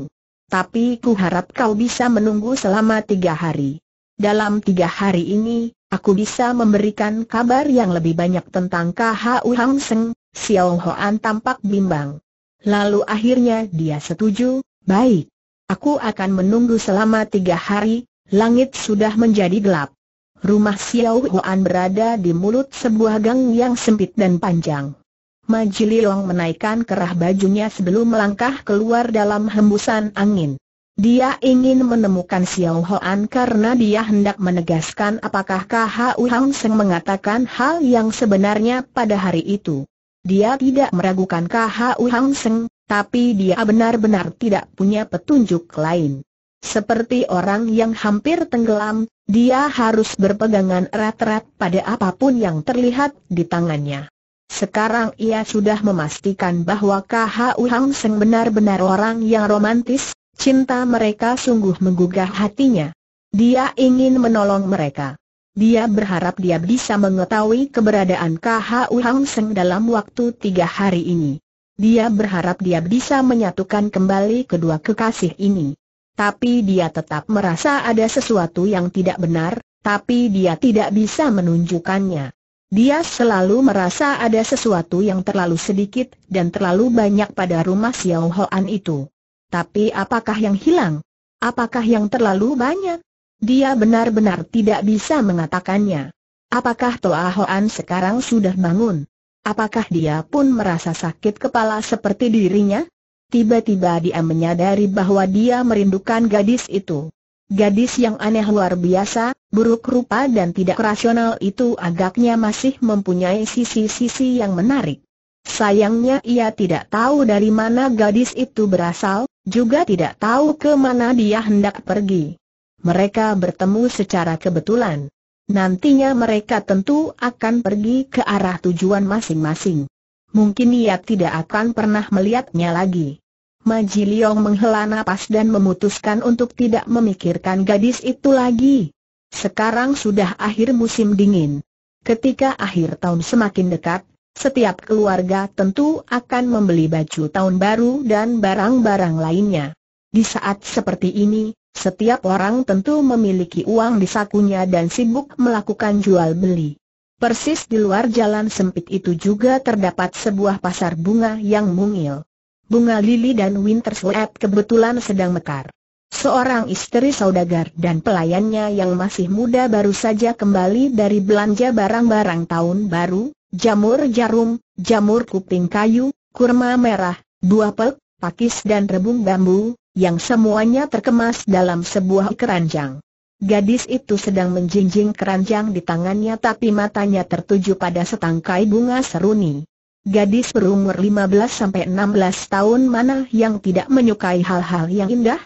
Tapi ku harap kau bisa menunggu selama tiga hari. Dalam tiga hari ini, aku bisa memberikan kabar yang lebih banyak tentang KHU Hang Seng, Xiao Hoan tampak bimbang. Lalu akhirnya dia setuju, baik. Aku akan menunggu selama tiga hari, langit sudah menjadi gelap. Rumah Xiao Huan berada di mulut sebuah gang yang sempit dan panjang. Majili Long menaikkan kerah bajunya sebelum melangkah keluar dalam hembusan angin. Dia ingin menemukan Xiao Hoan karena dia hendak menegaskan apakah KHU Hang Seng mengatakan hal yang sebenarnya pada hari itu. Dia tidak meragukan KHU Hang Seng, tapi dia benar-benar tidak punya petunjuk lain. Seperti orang yang hampir tenggelam, dia harus berpegangan erat-erat pada apapun yang terlihat di tangannya. Sekarang ia sudah memastikan bahwa KHU Hang Seng benar-benar orang yang romantis, Cinta mereka sungguh menggugah hatinya. Dia ingin menolong mereka. Dia berharap dia bisa mengetahui keberadaan KHU Hang Seng dalam waktu tiga hari ini. Dia berharap dia bisa menyatukan kembali kedua kekasih ini. Tapi dia tetap merasa ada sesuatu yang tidak benar, tapi dia tidak bisa menunjukkannya. Dia selalu merasa ada sesuatu yang terlalu sedikit dan terlalu banyak pada rumah Xiao Hoan itu. Tapi apakah yang hilang? Apakah yang terlalu banyak? Dia benar-benar tidak bisa mengatakannya. Apakah Toa Hoan sekarang sudah bangun? Apakah dia pun merasa sakit kepala seperti dirinya? Tiba-tiba dia menyadari bahwa dia merindukan gadis itu. Gadis yang aneh luar biasa, buruk rupa dan tidak rasional itu agaknya masih mempunyai sisi-sisi yang menarik. Sayangnya ia tidak tahu dari mana gadis itu berasal, juga tidak tahu ke mana dia hendak pergi. Mereka bertemu secara kebetulan. Nantinya mereka tentu akan pergi ke arah tujuan masing-masing. Mungkin ia tidak akan pernah melihatnya lagi. Maji Leong menghela nafas dan memutuskan untuk tidak memikirkan gadis itu lagi. Sekarang sudah akhir musim dingin. Ketika akhir tahun semakin dekat, setiap keluarga tentu akan membeli baju tahun baru dan barang-barang lainnya. Di saat seperti ini, setiap orang tentu memiliki uang di sakunya dan sibuk melakukan jual beli. Persis di luar jalan sempit itu juga terdapat sebuah pasar bunga yang mungil. Bunga lili dan winter sweat kebetulan sedang mekar. Seorang istri saudagar dan pelayannya yang masih muda baru saja kembali dari belanja barang-barang tahun baru, jamur jarum, jamur kuping kayu, kurma merah, buah pek, pakis dan rebung bambu, yang semuanya terkemas dalam sebuah keranjang. Gadis itu sedang menjinjing keranjang di tangannya tapi matanya tertuju pada setangkai bunga seruni. Gadis berumur 15-16 tahun mana yang tidak menyukai hal-hal yang indah?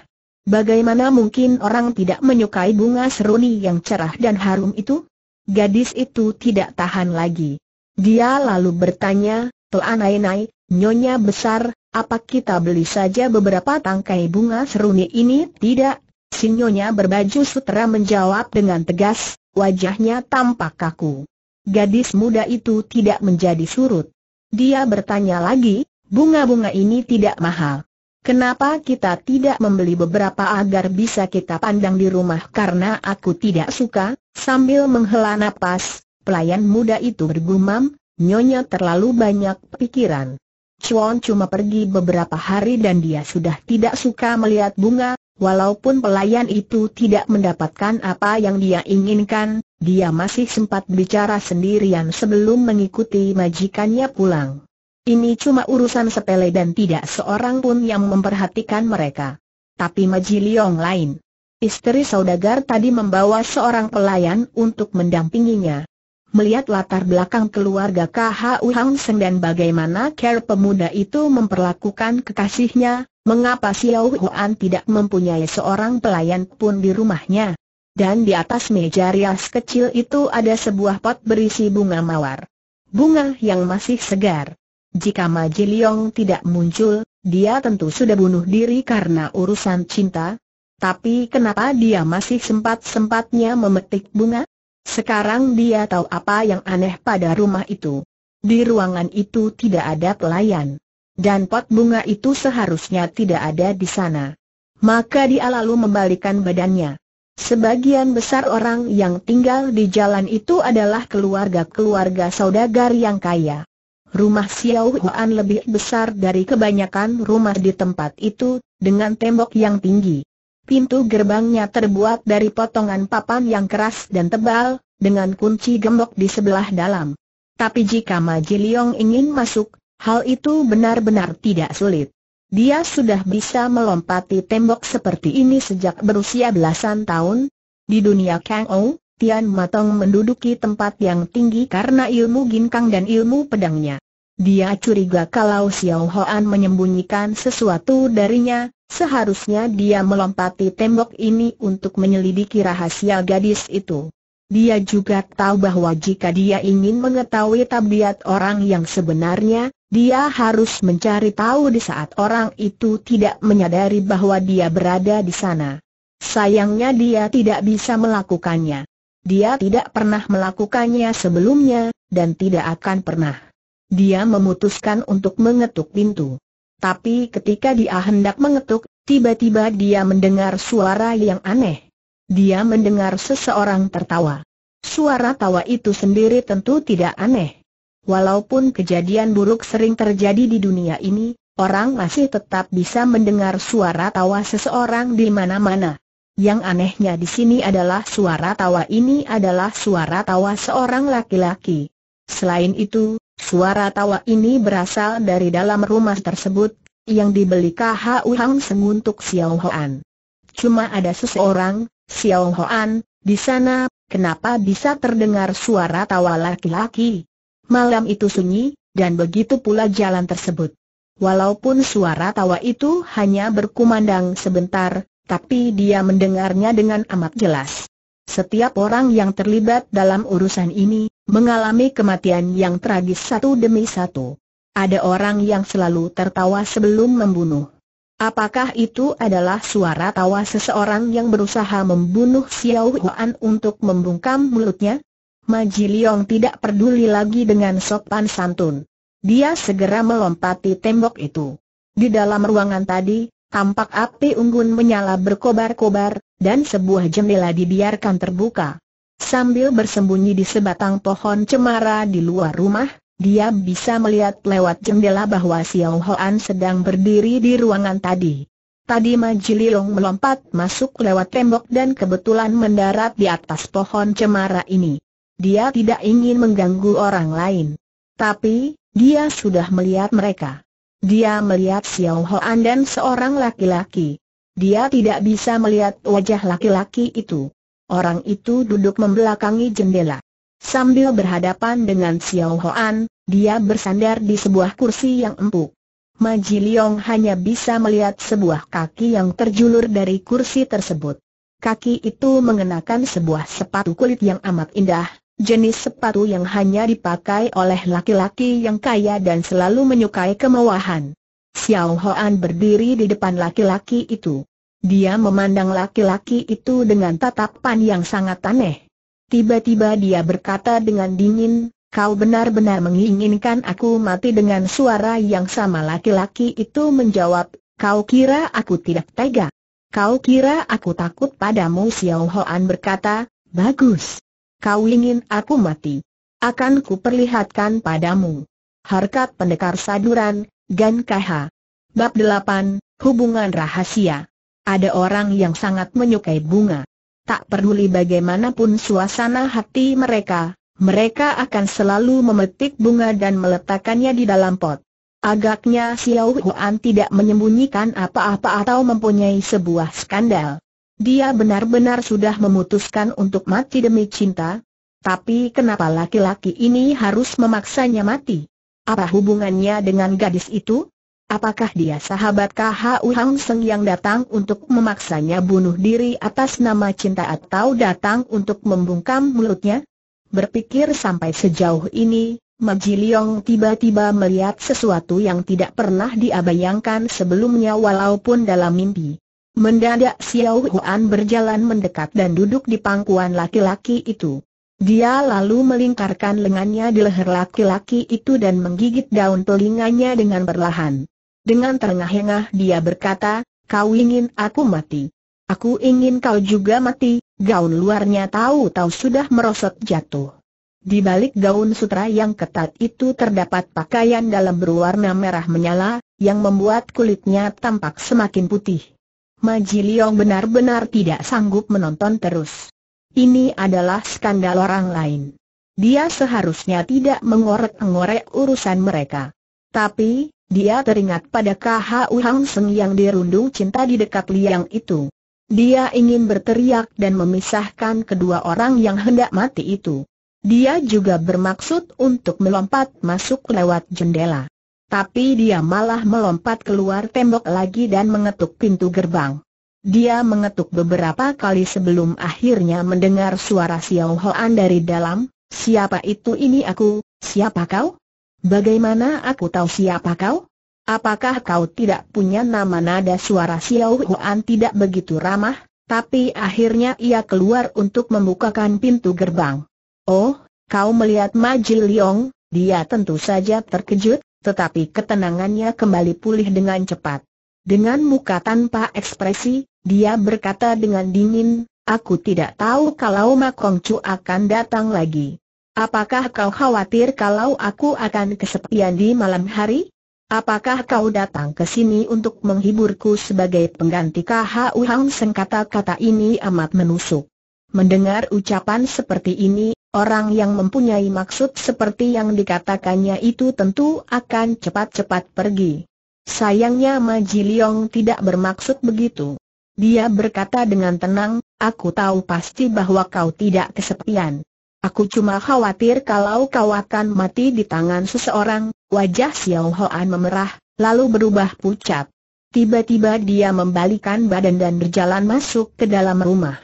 Bagaimana mungkin orang tidak menyukai bunga seruni yang cerah dan harum itu? Gadis itu tidak tahan lagi. Dia lalu bertanya, Telanai-nai, nyonya besar, apa kita beli saja beberapa tangkai bunga seruni ini? Tidak, si nyonya berbaju sutera menjawab dengan tegas, wajahnya tampak kaku. Gadis muda itu tidak menjadi surut. Dia bertanya lagi, bunga-bunga ini tidak mahal. Kenapa kita tidak membeli beberapa agar bisa kita pandang di rumah karena aku tidak suka, sambil menghela napas, Pelayan muda itu bergumam, Nyonya terlalu banyak pikiran. Chuan cuma pergi beberapa hari dan dia sudah tidak suka melihat bunga, walaupun pelayan itu tidak mendapatkan apa yang dia inginkan, dia masih sempat bicara sendirian sebelum mengikuti majikannya pulang. Ini cuma urusan sepele dan tidak seorang pun yang memperhatikan mereka. Tapi Maji Liong lain. Istri saudagar tadi membawa seorang pelayan untuk mendampinginya melihat latar belakang keluarga KHU Hang Seng dan bagaimana care pemuda itu memperlakukan kekasihnya, mengapa Xiao Huan tidak mempunyai seorang pelayan pun di rumahnya. Dan di atas meja rias kecil itu ada sebuah pot berisi bunga mawar. Bunga yang masih segar. Jika Ma tidak muncul, dia tentu sudah bunuh diri karena urusan cinta. Tapi kenapa dia masih sempat-sempatnya memetik bunga? Sekarang dia tahu apa yang aneh pada rumah itu. Di ruangan itu tidak ada pelayan. Dan pot bunga itu seharusnya tidak ada di sana. Maka dia lalu membalikan badannya. Sebagian besar orang yang tinggal di jalan itu adalah keluarga-keluarga saudagar yang kaya. Rumah Xiao Huan lebih besar dari kebanyakan rumah di tempat itu, dengan tembok yang tinggi. Pintu gerbangnya terbuat dari potongan papan yang keras dan tebal, dengan kunci gembok di sebelah dalam. Tapi jika Ma ingin masuk, hal itu benar-benar tidak sulit. Dia sudah bisa melompati tembok seperti ini sejak berusia belasan tahun. Di dunia Kang Ou, Tian Matong menduduki tempat yang tinggi karena ilmu ginkang dan ilmu pedangnya. Dia curiga kalau Xiao Hoan menyembunyikan sesuatu darinya, Seharusnya dia melompati tembok ini untuk menyelidiki rahasia gadis itu. Dia juga tahu bahwa jika dia ingin mengetahui tabiat orang yang sebenarnya, dia harus mencari tahu di saat orang itu tidak menyadari bahwa dia berada di sana. Sayangnya dia tidak bisa melakukannya. Dia tidak pernah melakukannya sebelumnya, dan tidak akan pernah. Dia memutuskan untuk mengetuk pintu. Tapi ketika dia hendak mengetuk, tiba-tiba dia mendengar suara yang aneh. Dia mendengar seseorang tertawa. Suara tawa itu sendiri tentu tidak aneh. Walaupun kejadian buruk sering terjadi di dunia ini, orang masih tetap bisa mendengar suara tawa seseorang di mana-mana. Yang anehnya di sini adalah suara tawa ini adalah suara tawa seorang laki-laki. Selain itu, Suara tawa ini berasal dari dalam rumah tersebut, yang dibeli KHU Hang Seng untuk Xiao Hoan. Cuma ada seseorang, Xiao Hoan, di sana, kenapa bisa terdengar suara tawa laki-laki? Malam itu sunyi, dan begitu pula jalan tersebut. Walaupun suara tawa itu hanya berkumandang sebentar, tapi dia mendengarnya dengan amat jelas. Setiap orang yang terlibat dalam urusan ini, mengalami kematian yang tragis satu demi satu. Ada orang yang selalu tertawa sebelum membunuh. Apakah itu adalah suara tawa seseorang yang berusaha membunuh Xiao Huan untuk membungkam mulutnya? Maji Liong tidak peduli lagi dengan sopan santun. Dia segera melompati tembok itu. Di dalam ruangan tadi, tampak api unggun menyala berkobar-kobar, dan sebuah jendela dibiarkan terbuka. Sambil bersembunyi di sebatang pohon cemara di luar rumah, dia bisa melihat lewat jendela bahwa Xiao Hoan sedang berdiri di ruangan tadi. Tadi Ma melompat masuk lewat tembok dan kebetulan mendarat di atas pohon cemara ini. Dia tidak ingin mengganggu orang lain. Tapi, dia sudah melihat mereka. Dia melihat Xiao Hoan dan seorang laki-laki. Dia tidak bisa melihat wajah laki-laki itu. Orang itu duduk membelakangi jendela. Sambil berhadapan dengan Xiao Hoan, dia bersandar di sebuah kursi yang empuk. Maji Liong hanya bisa melihat sebuah kaki yang terjulur dari kursi tersebut. Kaki itu mengenakan sebuah sepatu kulit yang amat indah, jenis sepatu yang hanya dipakai oleh laki-laki yang kaya dan selalu menyukai kemewahan. Xiao Hoan berdiri di depan laki-laki itu. Dia memandang laki-laki itu dengan tatapan yang sangat aneh. Tiba-tiba dia berkata dengan dingin, Kau benar-benar menginginkan aku mati dengan suara yang sama laki-laki itu menjawab, kau kira aku tidak tega? Kau kira aku takut padamu Xiao Hoan berkata, bagus. Kau ingin aku mati. Akan kuperlihatkan padamu. Harkat pendekar saduran, Gan Kaha. Bab 8, Hubungan Rahasia ada orang yang sangat menyukai bunga. Tak peduli bagaimanapun suasana hati mereka, mereka akan selalu memetik bunga dan meletakkannya di dalam pot. Agaknya Xiao Huan tidak menyembunyikan apa-apa atau mempunyai sebuah skandal. Dia benar-benar sudah memutuskan untuk mati demi cinta. Tapi kenapa laki-laki ini harus memaksanya mati? Apa hubungannya dengan gadis itu? Apakah dia sahabat KHU Hang Seng yang datang untuk memaksanya bunuh diri atas nama cinta atau datang untuk membungkam mulutnya? Berpikir sampai sejauh ini, Maji Leong tiba-tiba melihat sesuatu yang tidak pernah diabayangkan sebelumnya walaupun dalam mimpi. Mendadak Xiao Huan berjalan mendekat dan duduk di pangkuan laki-laki itu. Dia lalu melingkarkan lengannya di leher laki-laki itu dan menggigit daun telinganya dengan perlahan. Dengan terengah-engah dia berkata, kau ingin aku mati. Aku ingin kau juga mati, gaun luarnya tahu-tahu sudah merosot jatuh. Di balik gaun sutra yang ketat itu terdapat pakaian dalam berwarna merah menyala, yang membuat kulitnya tampak semakin putih. Maji benar-benar tidak sanggup menonton terus. Ini adalah skandal orang lain. Dia seharusnya tidak mengorek-ngorek urusan mereka. Tapi, dia teringat pada KHU Hang Seng yang dirundung cinta di dekat liang itu. Dia ingin berteriak dan memisahkan kedua orang yang hendak mati itu. Dia juga bermaksud untuk melompat masuk lewat jendela. Tapi dia malah melompat keluar tembok lagi dan mengetuk pintu gerbang. Dia mengetuk beberapa kali sebelum akhirnya mendengar suara Xiao Hoan dari dalam, Siapa itu ini aku, siapa kau? Bagaimana aku tahu siapa kau? Apakah kau tidak punya nama nada suara Xiao Huan tidak begitu ramah, tapi akhirnya ia keluar untuk membukakan pintu gerbang. Oh, kau melihat Ma Liong, dia tentu saja terkejut, tetapi ketenangannya kembali pulih dengan cepat. Dengan muka tanpa ekspresi, dia berkata dengan dingin, aku tidak tahu kalau Ma Kong Chu akan datang lagi. Apakah kau khawatir kalau aku akan kesepian di malam hari? Apakah kau datang ke sini untuk menghiburku sebagai pengganti KHU Hang Seng kata-kata ini amat menusuk. Mendengar ucapan seperti ini, orang yang mempunyai maksud seperti yang dikatakannya itu tentu akan cepat-cepat pergi. Sayangnya Ma tidak bermaksud begitu. Dia berkata dengan tenang, aku tahu pasti bahwa kau tidak kesepian. Aku cuma khawatir kalau kau akan mati di tangan seseorang, wajah Xiao Hoan memerah, lalu berubah pucat. Tiba-tiba dia membalikan badan dan berjalan masuk ke dalam rumah.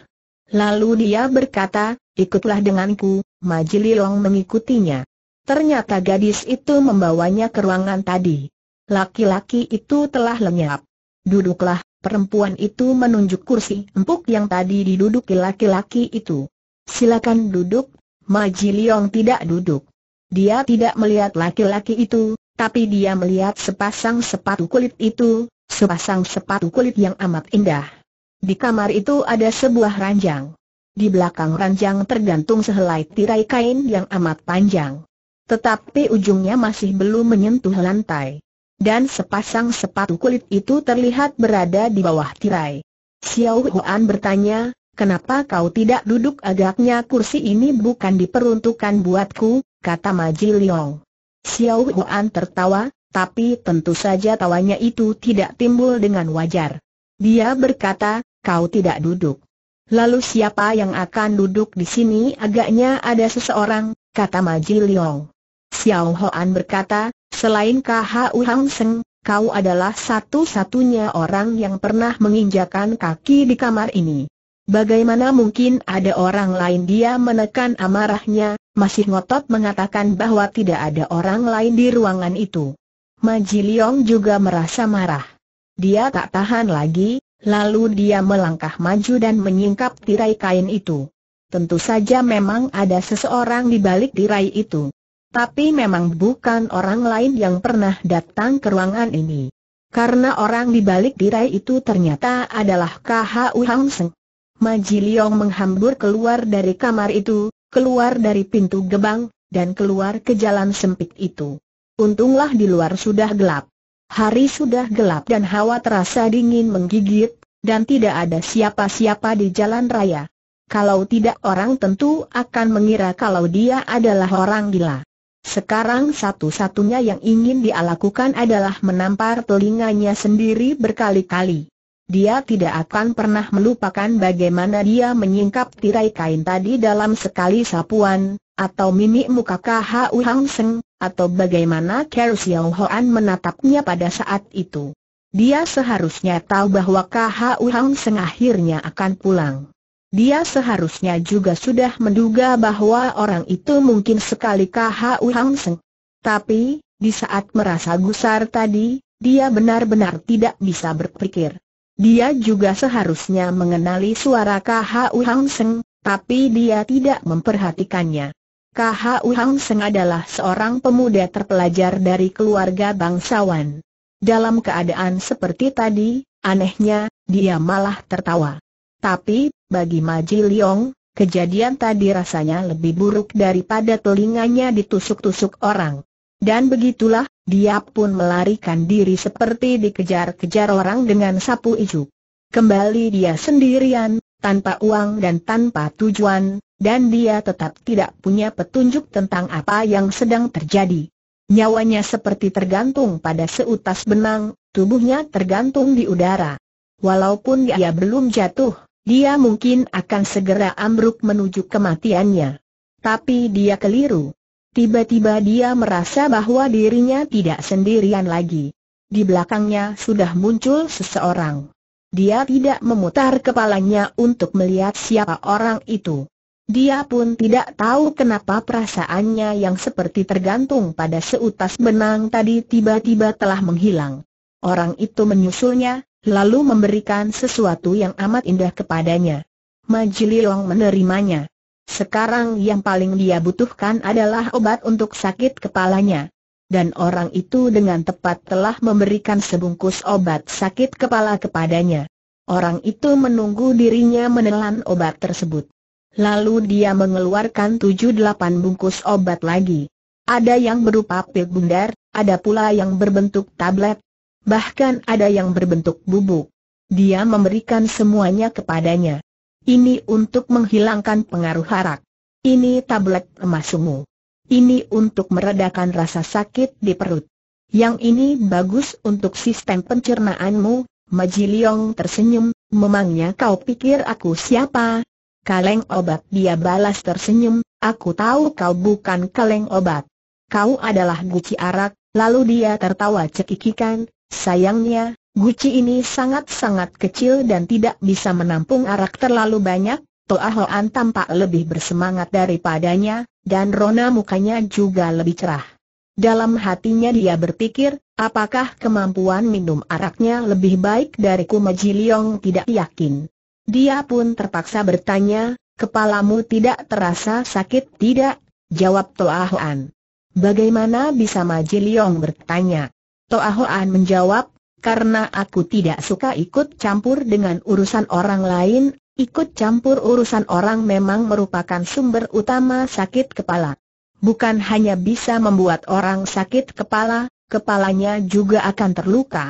Lalu dia berkata, ikutlah denganku, Long mengikutinya. Ternyata gadis itu membawanya ke ruangan tadi. Laki-laki itu telah lenyap. Duduklah, perempuan itu menunjuk kursi empuk yang tadi diduduki laki-laki itu. Silakan duduk, Ma Liong tidak duduk. Dia tidak melihat laki-laki itu, tapi dia melihat sepasang sepatu kulit itu, sepasang sepatu kulit yang amat indah. Di kamar itu ada sebuah ranjang. Di belakang ranjang tergantung sehelai tirai kain yang amat panjang. Tetapi ujungnya masih belum menyentuh lantai. Dan sepasang sepatu kulit itu terlihat berada di bawah tirai. Xiao Huan bertanya, Kenapa kau tidak duduk agaknya kursi ini bukan diperuntukkan buatku, kata Maji Liong. Xiao Huan tertawa, tapi tentu saja tawanya itu tidak timbul dengan wajar. Dia berkata, kau tidak duduk. Lalu siapa yang akan duduk di sini agaknya ada seseorang, kata Maji Liong. Xiao Huan berkata, selain K.H.U. Hang Seng, kau adalah satu-satunya orang yang pernah menginjakan kaki di kamar ini. Bagaimana mungkin ada orang lain dia menekan amarahnya, masih ngotot mengatakan bahwa tidak ada orang lain di ruangan itu. Maji juga merasa marah. Dia tak tahan lagi, lalu dia melangkah maju dan menyingkap tirai kain itu. Tentu saja memang ada seseorang di balik tirai itu. Tapi memang bukan orang lain yang pernah datang ke ruangan ini. Karena orang di balik tirai itu ternyata adalah KHU Hang Seng. Majiliong menghambur keluar dari kamar itu, keluar dari pintu gebang, dan keluar ke jalan sempit itu. Untunglah di luar sudah gelap. Hari sudah gelap dan hawa terasa dingin menggigit, dan tidak ada siapa-siapa di jalan raya. Kalau tidak orang tentu akan mengira kalau dia adalah orang gila. Sekarang satu-satunya yang ingin dia lakukan adalah menampar telinganya sendiri berkali-kali. Dia tidak akan pernah melupakan bagaimana dia menyingkap tirai kain tadi dalam sekali sapuan, atau mimik muka KHU Hang Seng, atau bagaimana Kero Xiao Hoan menatapnya pada saat itu. Dia seharusnya tahu bahwa KHU Hang Seng akhirnya akan pulang. Dia seharusnya juga sudah menduga bahwa orang itu mungkin sekali KHU Hang Seng. Tapi, di saat merasa gusar tadi, dia benar-benar tidak bisa berpikir. Dia juga seharusnya mengenali suara KHU Hang Seng, tapi dia tidak memperhatikannya. KHU Hang Seng adalah seorang pemuda terpelajar dari keluarga bangsawan. Dalam keadaan seperti tadi, anehnya, dia malah tertawa. Tapi, bagi Maji Liong, kejadian tadi rasanya lebih buruk daripada telinganya ditusuk-tusuk orang. Dan begitulah, dia pun melarikan diri seperti dikejar-kejar orang dengan sapu ijuk. Kembali dia sendirian, tanpa uang dan tanpa tujuan, dan dia tetap tidak punya petunjuk tentang apa yang sedang terjadi. Nyawanya seperti tergantung pada seutas benang, tubuhnya tergantung di udara. Walaupun dia belum jatuh, dia mungkin akan segera ambruk menuju kematiannya. Tapi dia keliru. Tiba-tiba dia merasa bahwa dirinya tidak sendirian lagi. Di belakangnya sudah muncul seseorang. Dia tidak memutar kepalanya untuk melihat siapa orang itu. Dia pun tidak tahu kenapa perasaannya yang seperti tergantung pada seutas benang tadi tiba-tiba telah menghilang. Orang itu menyusulnya, lalu memberikan sesuatu yang amat indah kepadanya. Majililong menerimanya. Sekarang yang paling dia butuhkan adalah obat untuk sakit kepalanya. Dan orang itu dengan tepat telah memberikan sebungkus obat sakit kepala kepadanya. Orang itu menunggu dirinya menelan obat tersebut. Lalu dia mengeluarkan tujuh delapan bungkus obat lagi. Ada yang berupa pil bundar, ada pula yang berbentuk tablet, bahkan ada yang berbentuk bubuk. Dia memberikan semuanya kepadanya. Ini untuk menghilangkan pengaruh harak. Ini tablet emasmu. Ini untuk meredakan rasa sakit di perut. Yang ini bagus untuk sistem pencernaanmu, Majiliong tersenyum, memangnya kau pikir aku siapa? Kaleng obat dia balas tersenyum, aku tahu kau bukan kaleng obat. Kau adalah guci arak, lalu dia tertawa cekikikan, sayangnya, Guci ini sangat-sangat kecil dan tidak bisa menampung arak terlalu banyak, Toa Hoan tampak lebih bersemangat daripadanya, dan rona mukanya juga lebih cerah. Dalam hatinya dia berpikir, apakah kemampuan minum araknya lebih baik dari Kuma Leong tidak yakin. Dia pun terpaksa bertanya, kepalamu tidak terasa sakit tidak? Jawab Toa Hoan. Bagaimana bisa Majiliong bertanya? Toa Hoan menjawab, karena aku tidak suka ikut campur dengan urusan orang lain, ikut campur urusan orang memang merupakan sumber utama sakit kepala. Bukan hanya bisa membuat orang sakit kepala, kepalanya juga akan terluka.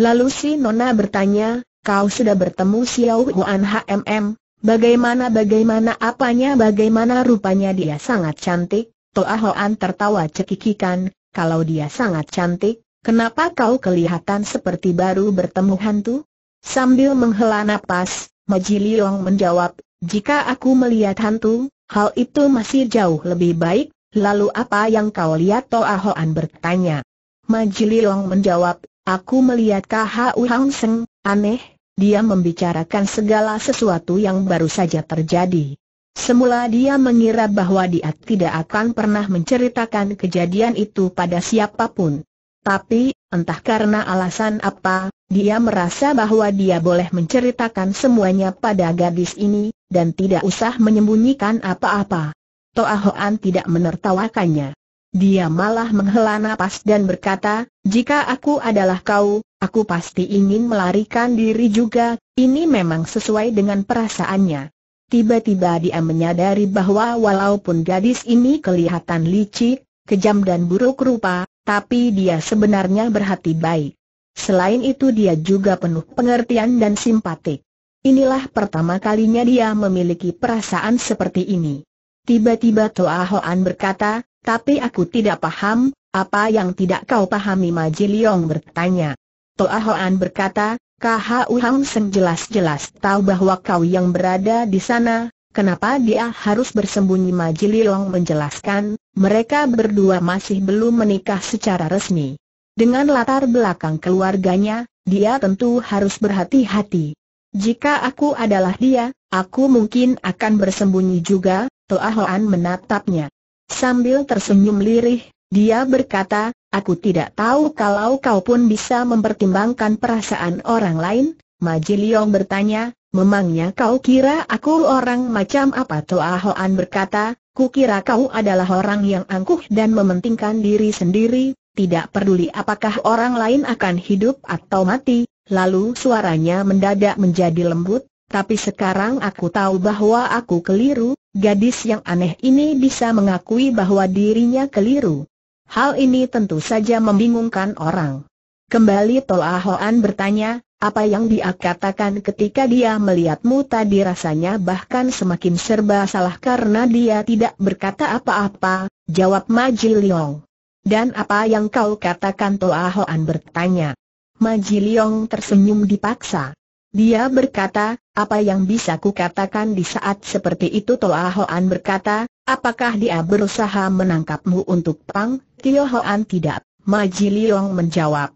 Lalu si Nona bertanya, kau sudah bertemu Xiao Huan HMM, bagaimana-bagaimana apanya bagaimana rupanya dia sangat cantik, Toa Hoan tertawa cekikikan, kalau dia sangat cantik, Kenapa kau kelihatan seperti baru bertemu hantu? Sambil menghela nafas, Maji Liong menjawab, jika aku melihat hantu, hal itu masih jauh lebih baik, lalu apa yang kau lihat Toa ah Hoan bertanya. Maji Liong menjawab, aku melihat KHU Hang Seng, aneh, dia membicarakan segala sesuatu yang baru saja terjadi. Semula dia mengira bahwa dia tidak akan pernah menceritakan kejadian itu pada siapapun. Tapi, entah karena alasan apa, dia merasa bahwa dia boleh menceritakan semuanya pada gadis ini, dan tidak usah menyembunyikan apa-apa. Toa Hoan tidak menertawakannya. Dia malah menghela nafas dan berkata, jika aku adalah kau, aku pasti ingin melarikan diri juga, ini memang sesuai dengan perasaannya. Tiba-tiba dia menyadari bahwa walaupun gadis ini kelihatan licik, kejam dan buruk rupa, tapi dia sebenarnya berhati baik. Selain itu dia juga penuh pengertian dan simpatik. Inilah pertama kalinya dia memiliki perasaan seperti ini. Tiba-tiba Toa Hoan berkata, tapi aku tidak paham, apa yang tidak kau pahami Maji Liong bertanya. Toa Hoan berkata, KHU Hang Seng jelas-jelas tahu bahwa kau yang berada di sana, Kenapa dia harus bersembunyi Majiliong menjelaskan, mereka berdua masih belum menikah secara resmi. Dengan latar belakang keluarganya, dia tentu harus berhati-hati. Jika aku adalah dia, aku mungkin akan bersembunyi juga, Toa Hoan menatapnya. Sambil tersenyum lirih, dia berkata, aku tidak tahu kalau kau pun bisa mempertimbangkan perasaan orang lain, Majiliong bertanya, Memangnya kau kira aku orang macam apa Toa Hoan berkata, ku kira kau adalah orang yang angkuh dan mementingkan diri sendiri, tidak peduli apakah orang lain akan hidup atau mati, lalu suaranya mendadak menjadi lembut, tapi sekarang aku tahu bahwa aku keliru, gadis yang aneh ini bisa mengakui bahwa dirinya keliru. Hal ini tentu saja membingungkan orang. Kembali Toa Hoan bertanya, apa yang dia katakan ketika dia melihatmu tadi rasanya bahkan semakin serba salah karena dia tidak berkata apa-apa, jawab Maji Leong. Dan apa yang kau katakan Toa Hoan bertanya. Maji Leong tersenyum dipaksa. Dia berkata, apa yang bisa ku katakan di saat seperti itu Toa Hoan berkata, apakah dia berusaha menangkapmu untuk pang, Tio Hoan tidak. Maji Leong menjawab,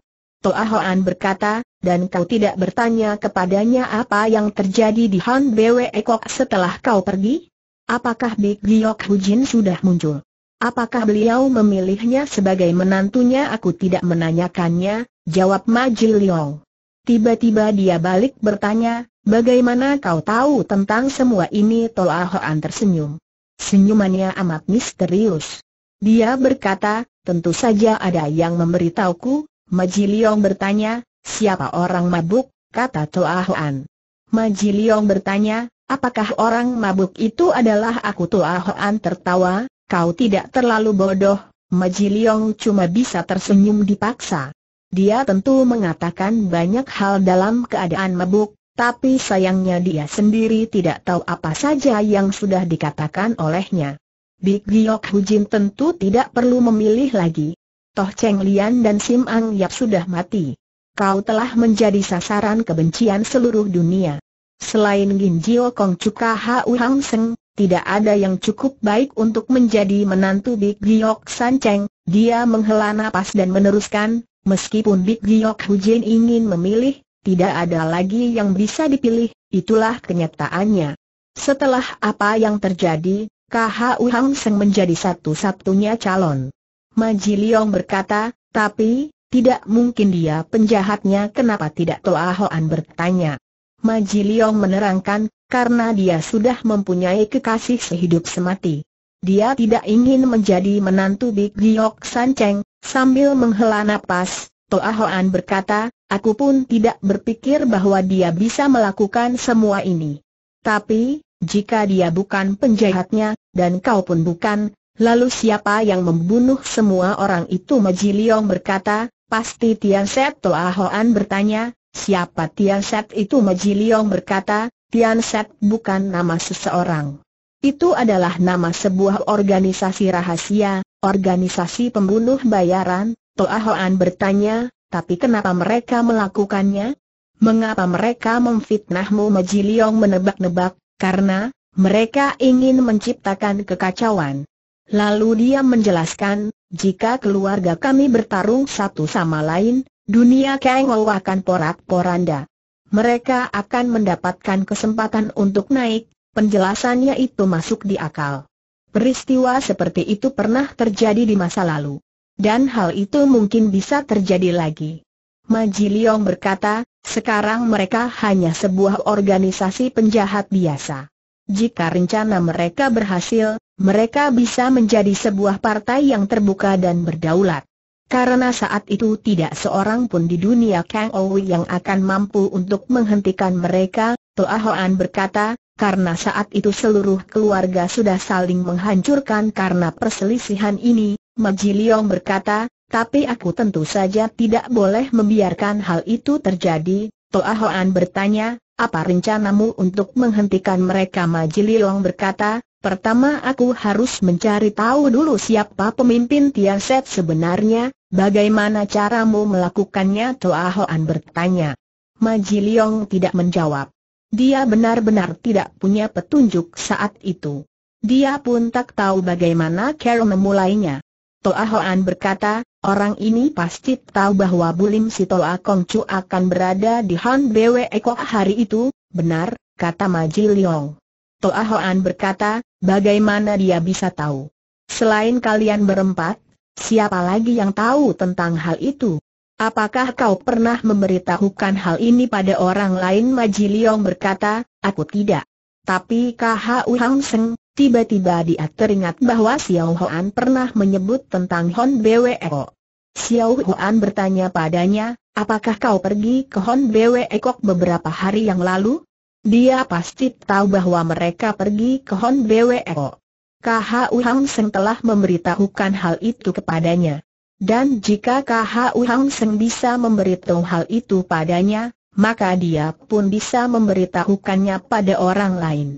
Toa Hoan berkata, dan kau tidak bertanya kepadanya apa yang terjadi di Han Bwe Ekok setelah kau pergi? Apakah Big Giok Hujin sudah muncul? Apakah beliau memilihnya sebagai menantunya? Aku tidak menanyakannya, jawab Majil Liong. Tiba-tiba dia balik bertanya, bagaimana kau tahu tentang semua ini? Toa Hoan tersenyum. Senyumannya amat misterius. Dia berkata, tentu saja ada yang memberitahuku, Majiliong bertanya, siapa orang mabuk, kata Toa Hoan. Majiliong bertanya, apakah orang mabuk itu adalah aku Toa Hoan tertawa, kau tidak terlalu bodoh, Majiliong cuma bisa tersenyum dipaksa. Dia tentu mengatakan banyak hal dalam keadaan mabuk, tapi sayangnya dia sendiri tidak tahu apa saja yang sudah dikatakan olehnya. Big Giok Hujin tentu tidak perlu memilih lagi. Toh Cheng Lian dan Sim Ang Yap sudah mati. Kau telah menjadi sasaran kebencian seluruh dunia. Selain Gin Jio Kong Cuka Hau Hang Seng, tidak ada yang cukup baik untuk menjadi menantu Big Giok San Cheng, dia menghela nafas dan meneruskan, meskipun Big Giok Hu Jin ingin memilih, tidak ada lagi yang bisa dipilih, itulah kenyataannya. Setelah apa yang terjadi, KHU Hang Seng menjadi satu-satunya calon. Maji Liong berkata, tapi, tidak mungkin dia penjahatnya kenapa tidak Toa Hoan bertanya. Maji Liong menerangkan, karena dia sudah mempunyai kekasih sehidup semati. Dia tidak ingin menjadi menantu Big Giok San sambil menghela nafas, Toa Hoan berkata, aku pun tidak berpikir bahwa dia bisa melakukan semua ini. Tapi, jika dia bukan penjahatnya, dan kau pun bukan, Lalu siapa yang membunuh semua orang itu Maji Liong berkata, pasti Tian Set Toa Hoan bertanya, siapa Tian Set itu Maji Liong berkata, Tian Set bukan nama seseorang. Itu adalah nama sebuah organisasi rahasia, organisasi pembunuh bayaran, Toa Hoan bertanya, tapi kenapa mereka melakukannya? Mengapa mereka memfitnahmu Maji Liong menebak-nebak, karena mereka ingin menciptakan kekacauan. Lalu dia menjelaskan, jika keluarga kami bertarung satu sama lain, dunia Ou akan porak-poranda. Mereka akan mendapatkan kesempatan untuk naik, penjelasannya itu masuk di akal. Peristiwa seperti itu pernah terjadi di masa lalu. Dan hal itu mungkin bisa terjadi lagi. Maji Leong berkata, sekarang mereka hanya sebuah organisasi penjahat biasa. Jika rencana mereka berhasil, mereka bisa menjadi sebuah partai yang terbuka dan berdaulat. Karena saat itu tidak seorang pun di dunia Kang Owi yang akan mampu untuk menghentikan mereka, Toa Hoan berkata, karena saat itu seluruh keluarga sudah saling menghancurkan karena perselisihan ini, Maji Leong berkata, tapi aku tentu saja tidak boleh membiarkan hal itu terjadi, Toa Hoan bertanya, apa rencanamu untuk menghentikan mereka Maji Leong berkata, Pertama aku harus mencari tahu dulu siapa pemimpin Tiaset sebenarnya, bagaimana caramu melakukannya Toa Hoan bertanya. Maji Liong tidak menjawab. Dia benar-benar tidak punya petunjuk saat itu. Dia pun tak tahu bagaimana Carol memulainya. Toa Hoan berkata, orang ini pasti tahu bahwa Bulim si Toa Kong Chu akan berada di Han Bwe Eko hari itu, benar, kata Maji Liong. Toa Hoan berkata, Bagaimana dia bisa tahu? Selain kalian berempat, siapa lagi yang tahu tentang hal itu? Apakah kau pernah memberitahukan hal ini pada orang lain? Maji berkata, aku tidak. Tapi KHU Hang Seng, tiba-tiba dia teringat bahwa Xiao Huan pernah menyebut tentang Hon Bweo. Xiao Huan bertanya padanya, apakah kau pergi ke Hon Bweo beberapa hari yang lalu? Dia pasti tahu bahwa mereka pergi ke Hon BWO. KHU Hang Seng telah memberitahukan hal itu kepadanya. Dan jika KHU Hang Seng bisa memberitahu hal itu padanya, maka dia pun bisa memberitahukannya pada orang lain.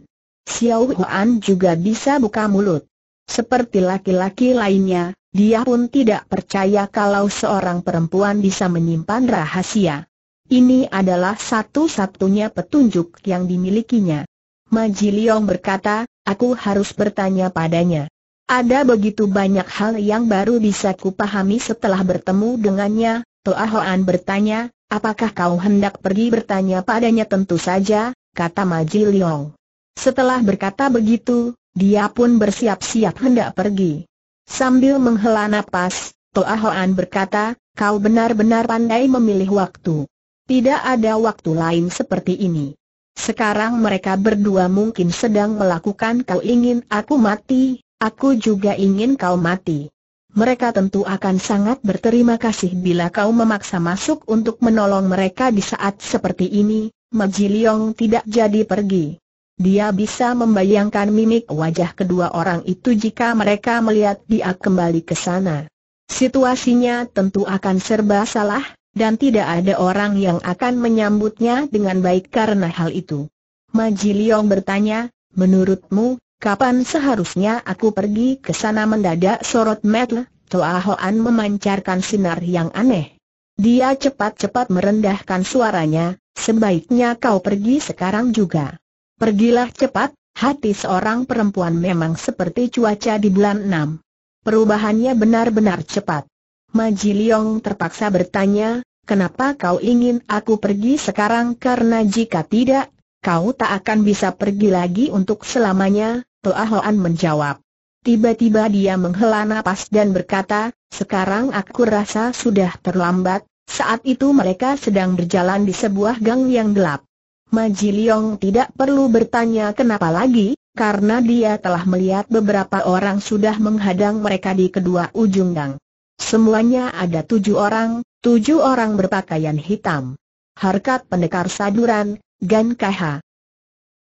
Xiao Huan juga bisa buka mulut. Seperti laki-laki lainnya, dia pun tidak percaya kalau seorang perempuan bisa menyimpan rahasia. Ini adalah satu-satunya petunjuk yang dimilikinya. Maji Liong berkata, aku harus bertanya padanya. Ada begitu banyak hal yang baru bisa kupahami setelah bertemu dengannya, Toa Hoan bertanya, apakah kau hendak pergi bertanya padanya tentu saja, kata Maji Liong. Setelah berkata begitu, dia pun bersiap-siap hendak pergi. Sambil menghela nafas, Toa Hoan berkata, kau benar-benar pandai memilih waktu. Tidak ada waktu lain seperti ini. Sekarang mereka berdua mungkin sedang melakukan kau ingin aku mati, aku juga ingin kau mati. Mereka tentu akan sangat berterima kasih bila kau memaksa masuk untuk menolong mereka di saat seperti ini, Majiliong tidak jadi pergi. Dia bisa membayangkan mimik wajah kedua orang itu jika mereka melihat dia kembali ke sana. Situasinya tentu akan serba salah, dan tidak ada orang yang akan menyambutnya dengan baik karena hal itu. Maji Liong bertanya, menurutmu, kapan seharusnya aku pergi ke sana mendadak sorot metle, Toa Hoan memancarkan sinar yang aneh. Dia cepat-cepat merendahkan suaranya, sebaiknya kau pergi sekarang juga. Pergilah cepat, hati seorang perempuan memang seperti cuaca di bulan 6. Perubahannya benar-benar cepat. Maji Liong terpaksa bertanya, kenapa kau ingin aku pergi sekarang karena jika tidak, kau tak akan bisa pergi lagi untuk selamanya, Toa Hoan menjawab. Tiba-tiba dia menghela nafas dan berkata, sekarang aku rasa sudah terlambat, saat itu mereka sedang berjalan di sebuah gang yang gelap. Maji Liong tidak perlu bertanya kenapa lagi, karena dia telah melihat beberapa orang sudah menghadang mereka di kedua ujung gang. Semuanya ada tujuh orang, tujuh orang berpakaian hitam. Harkat pendekar saduran, Gan Kaha,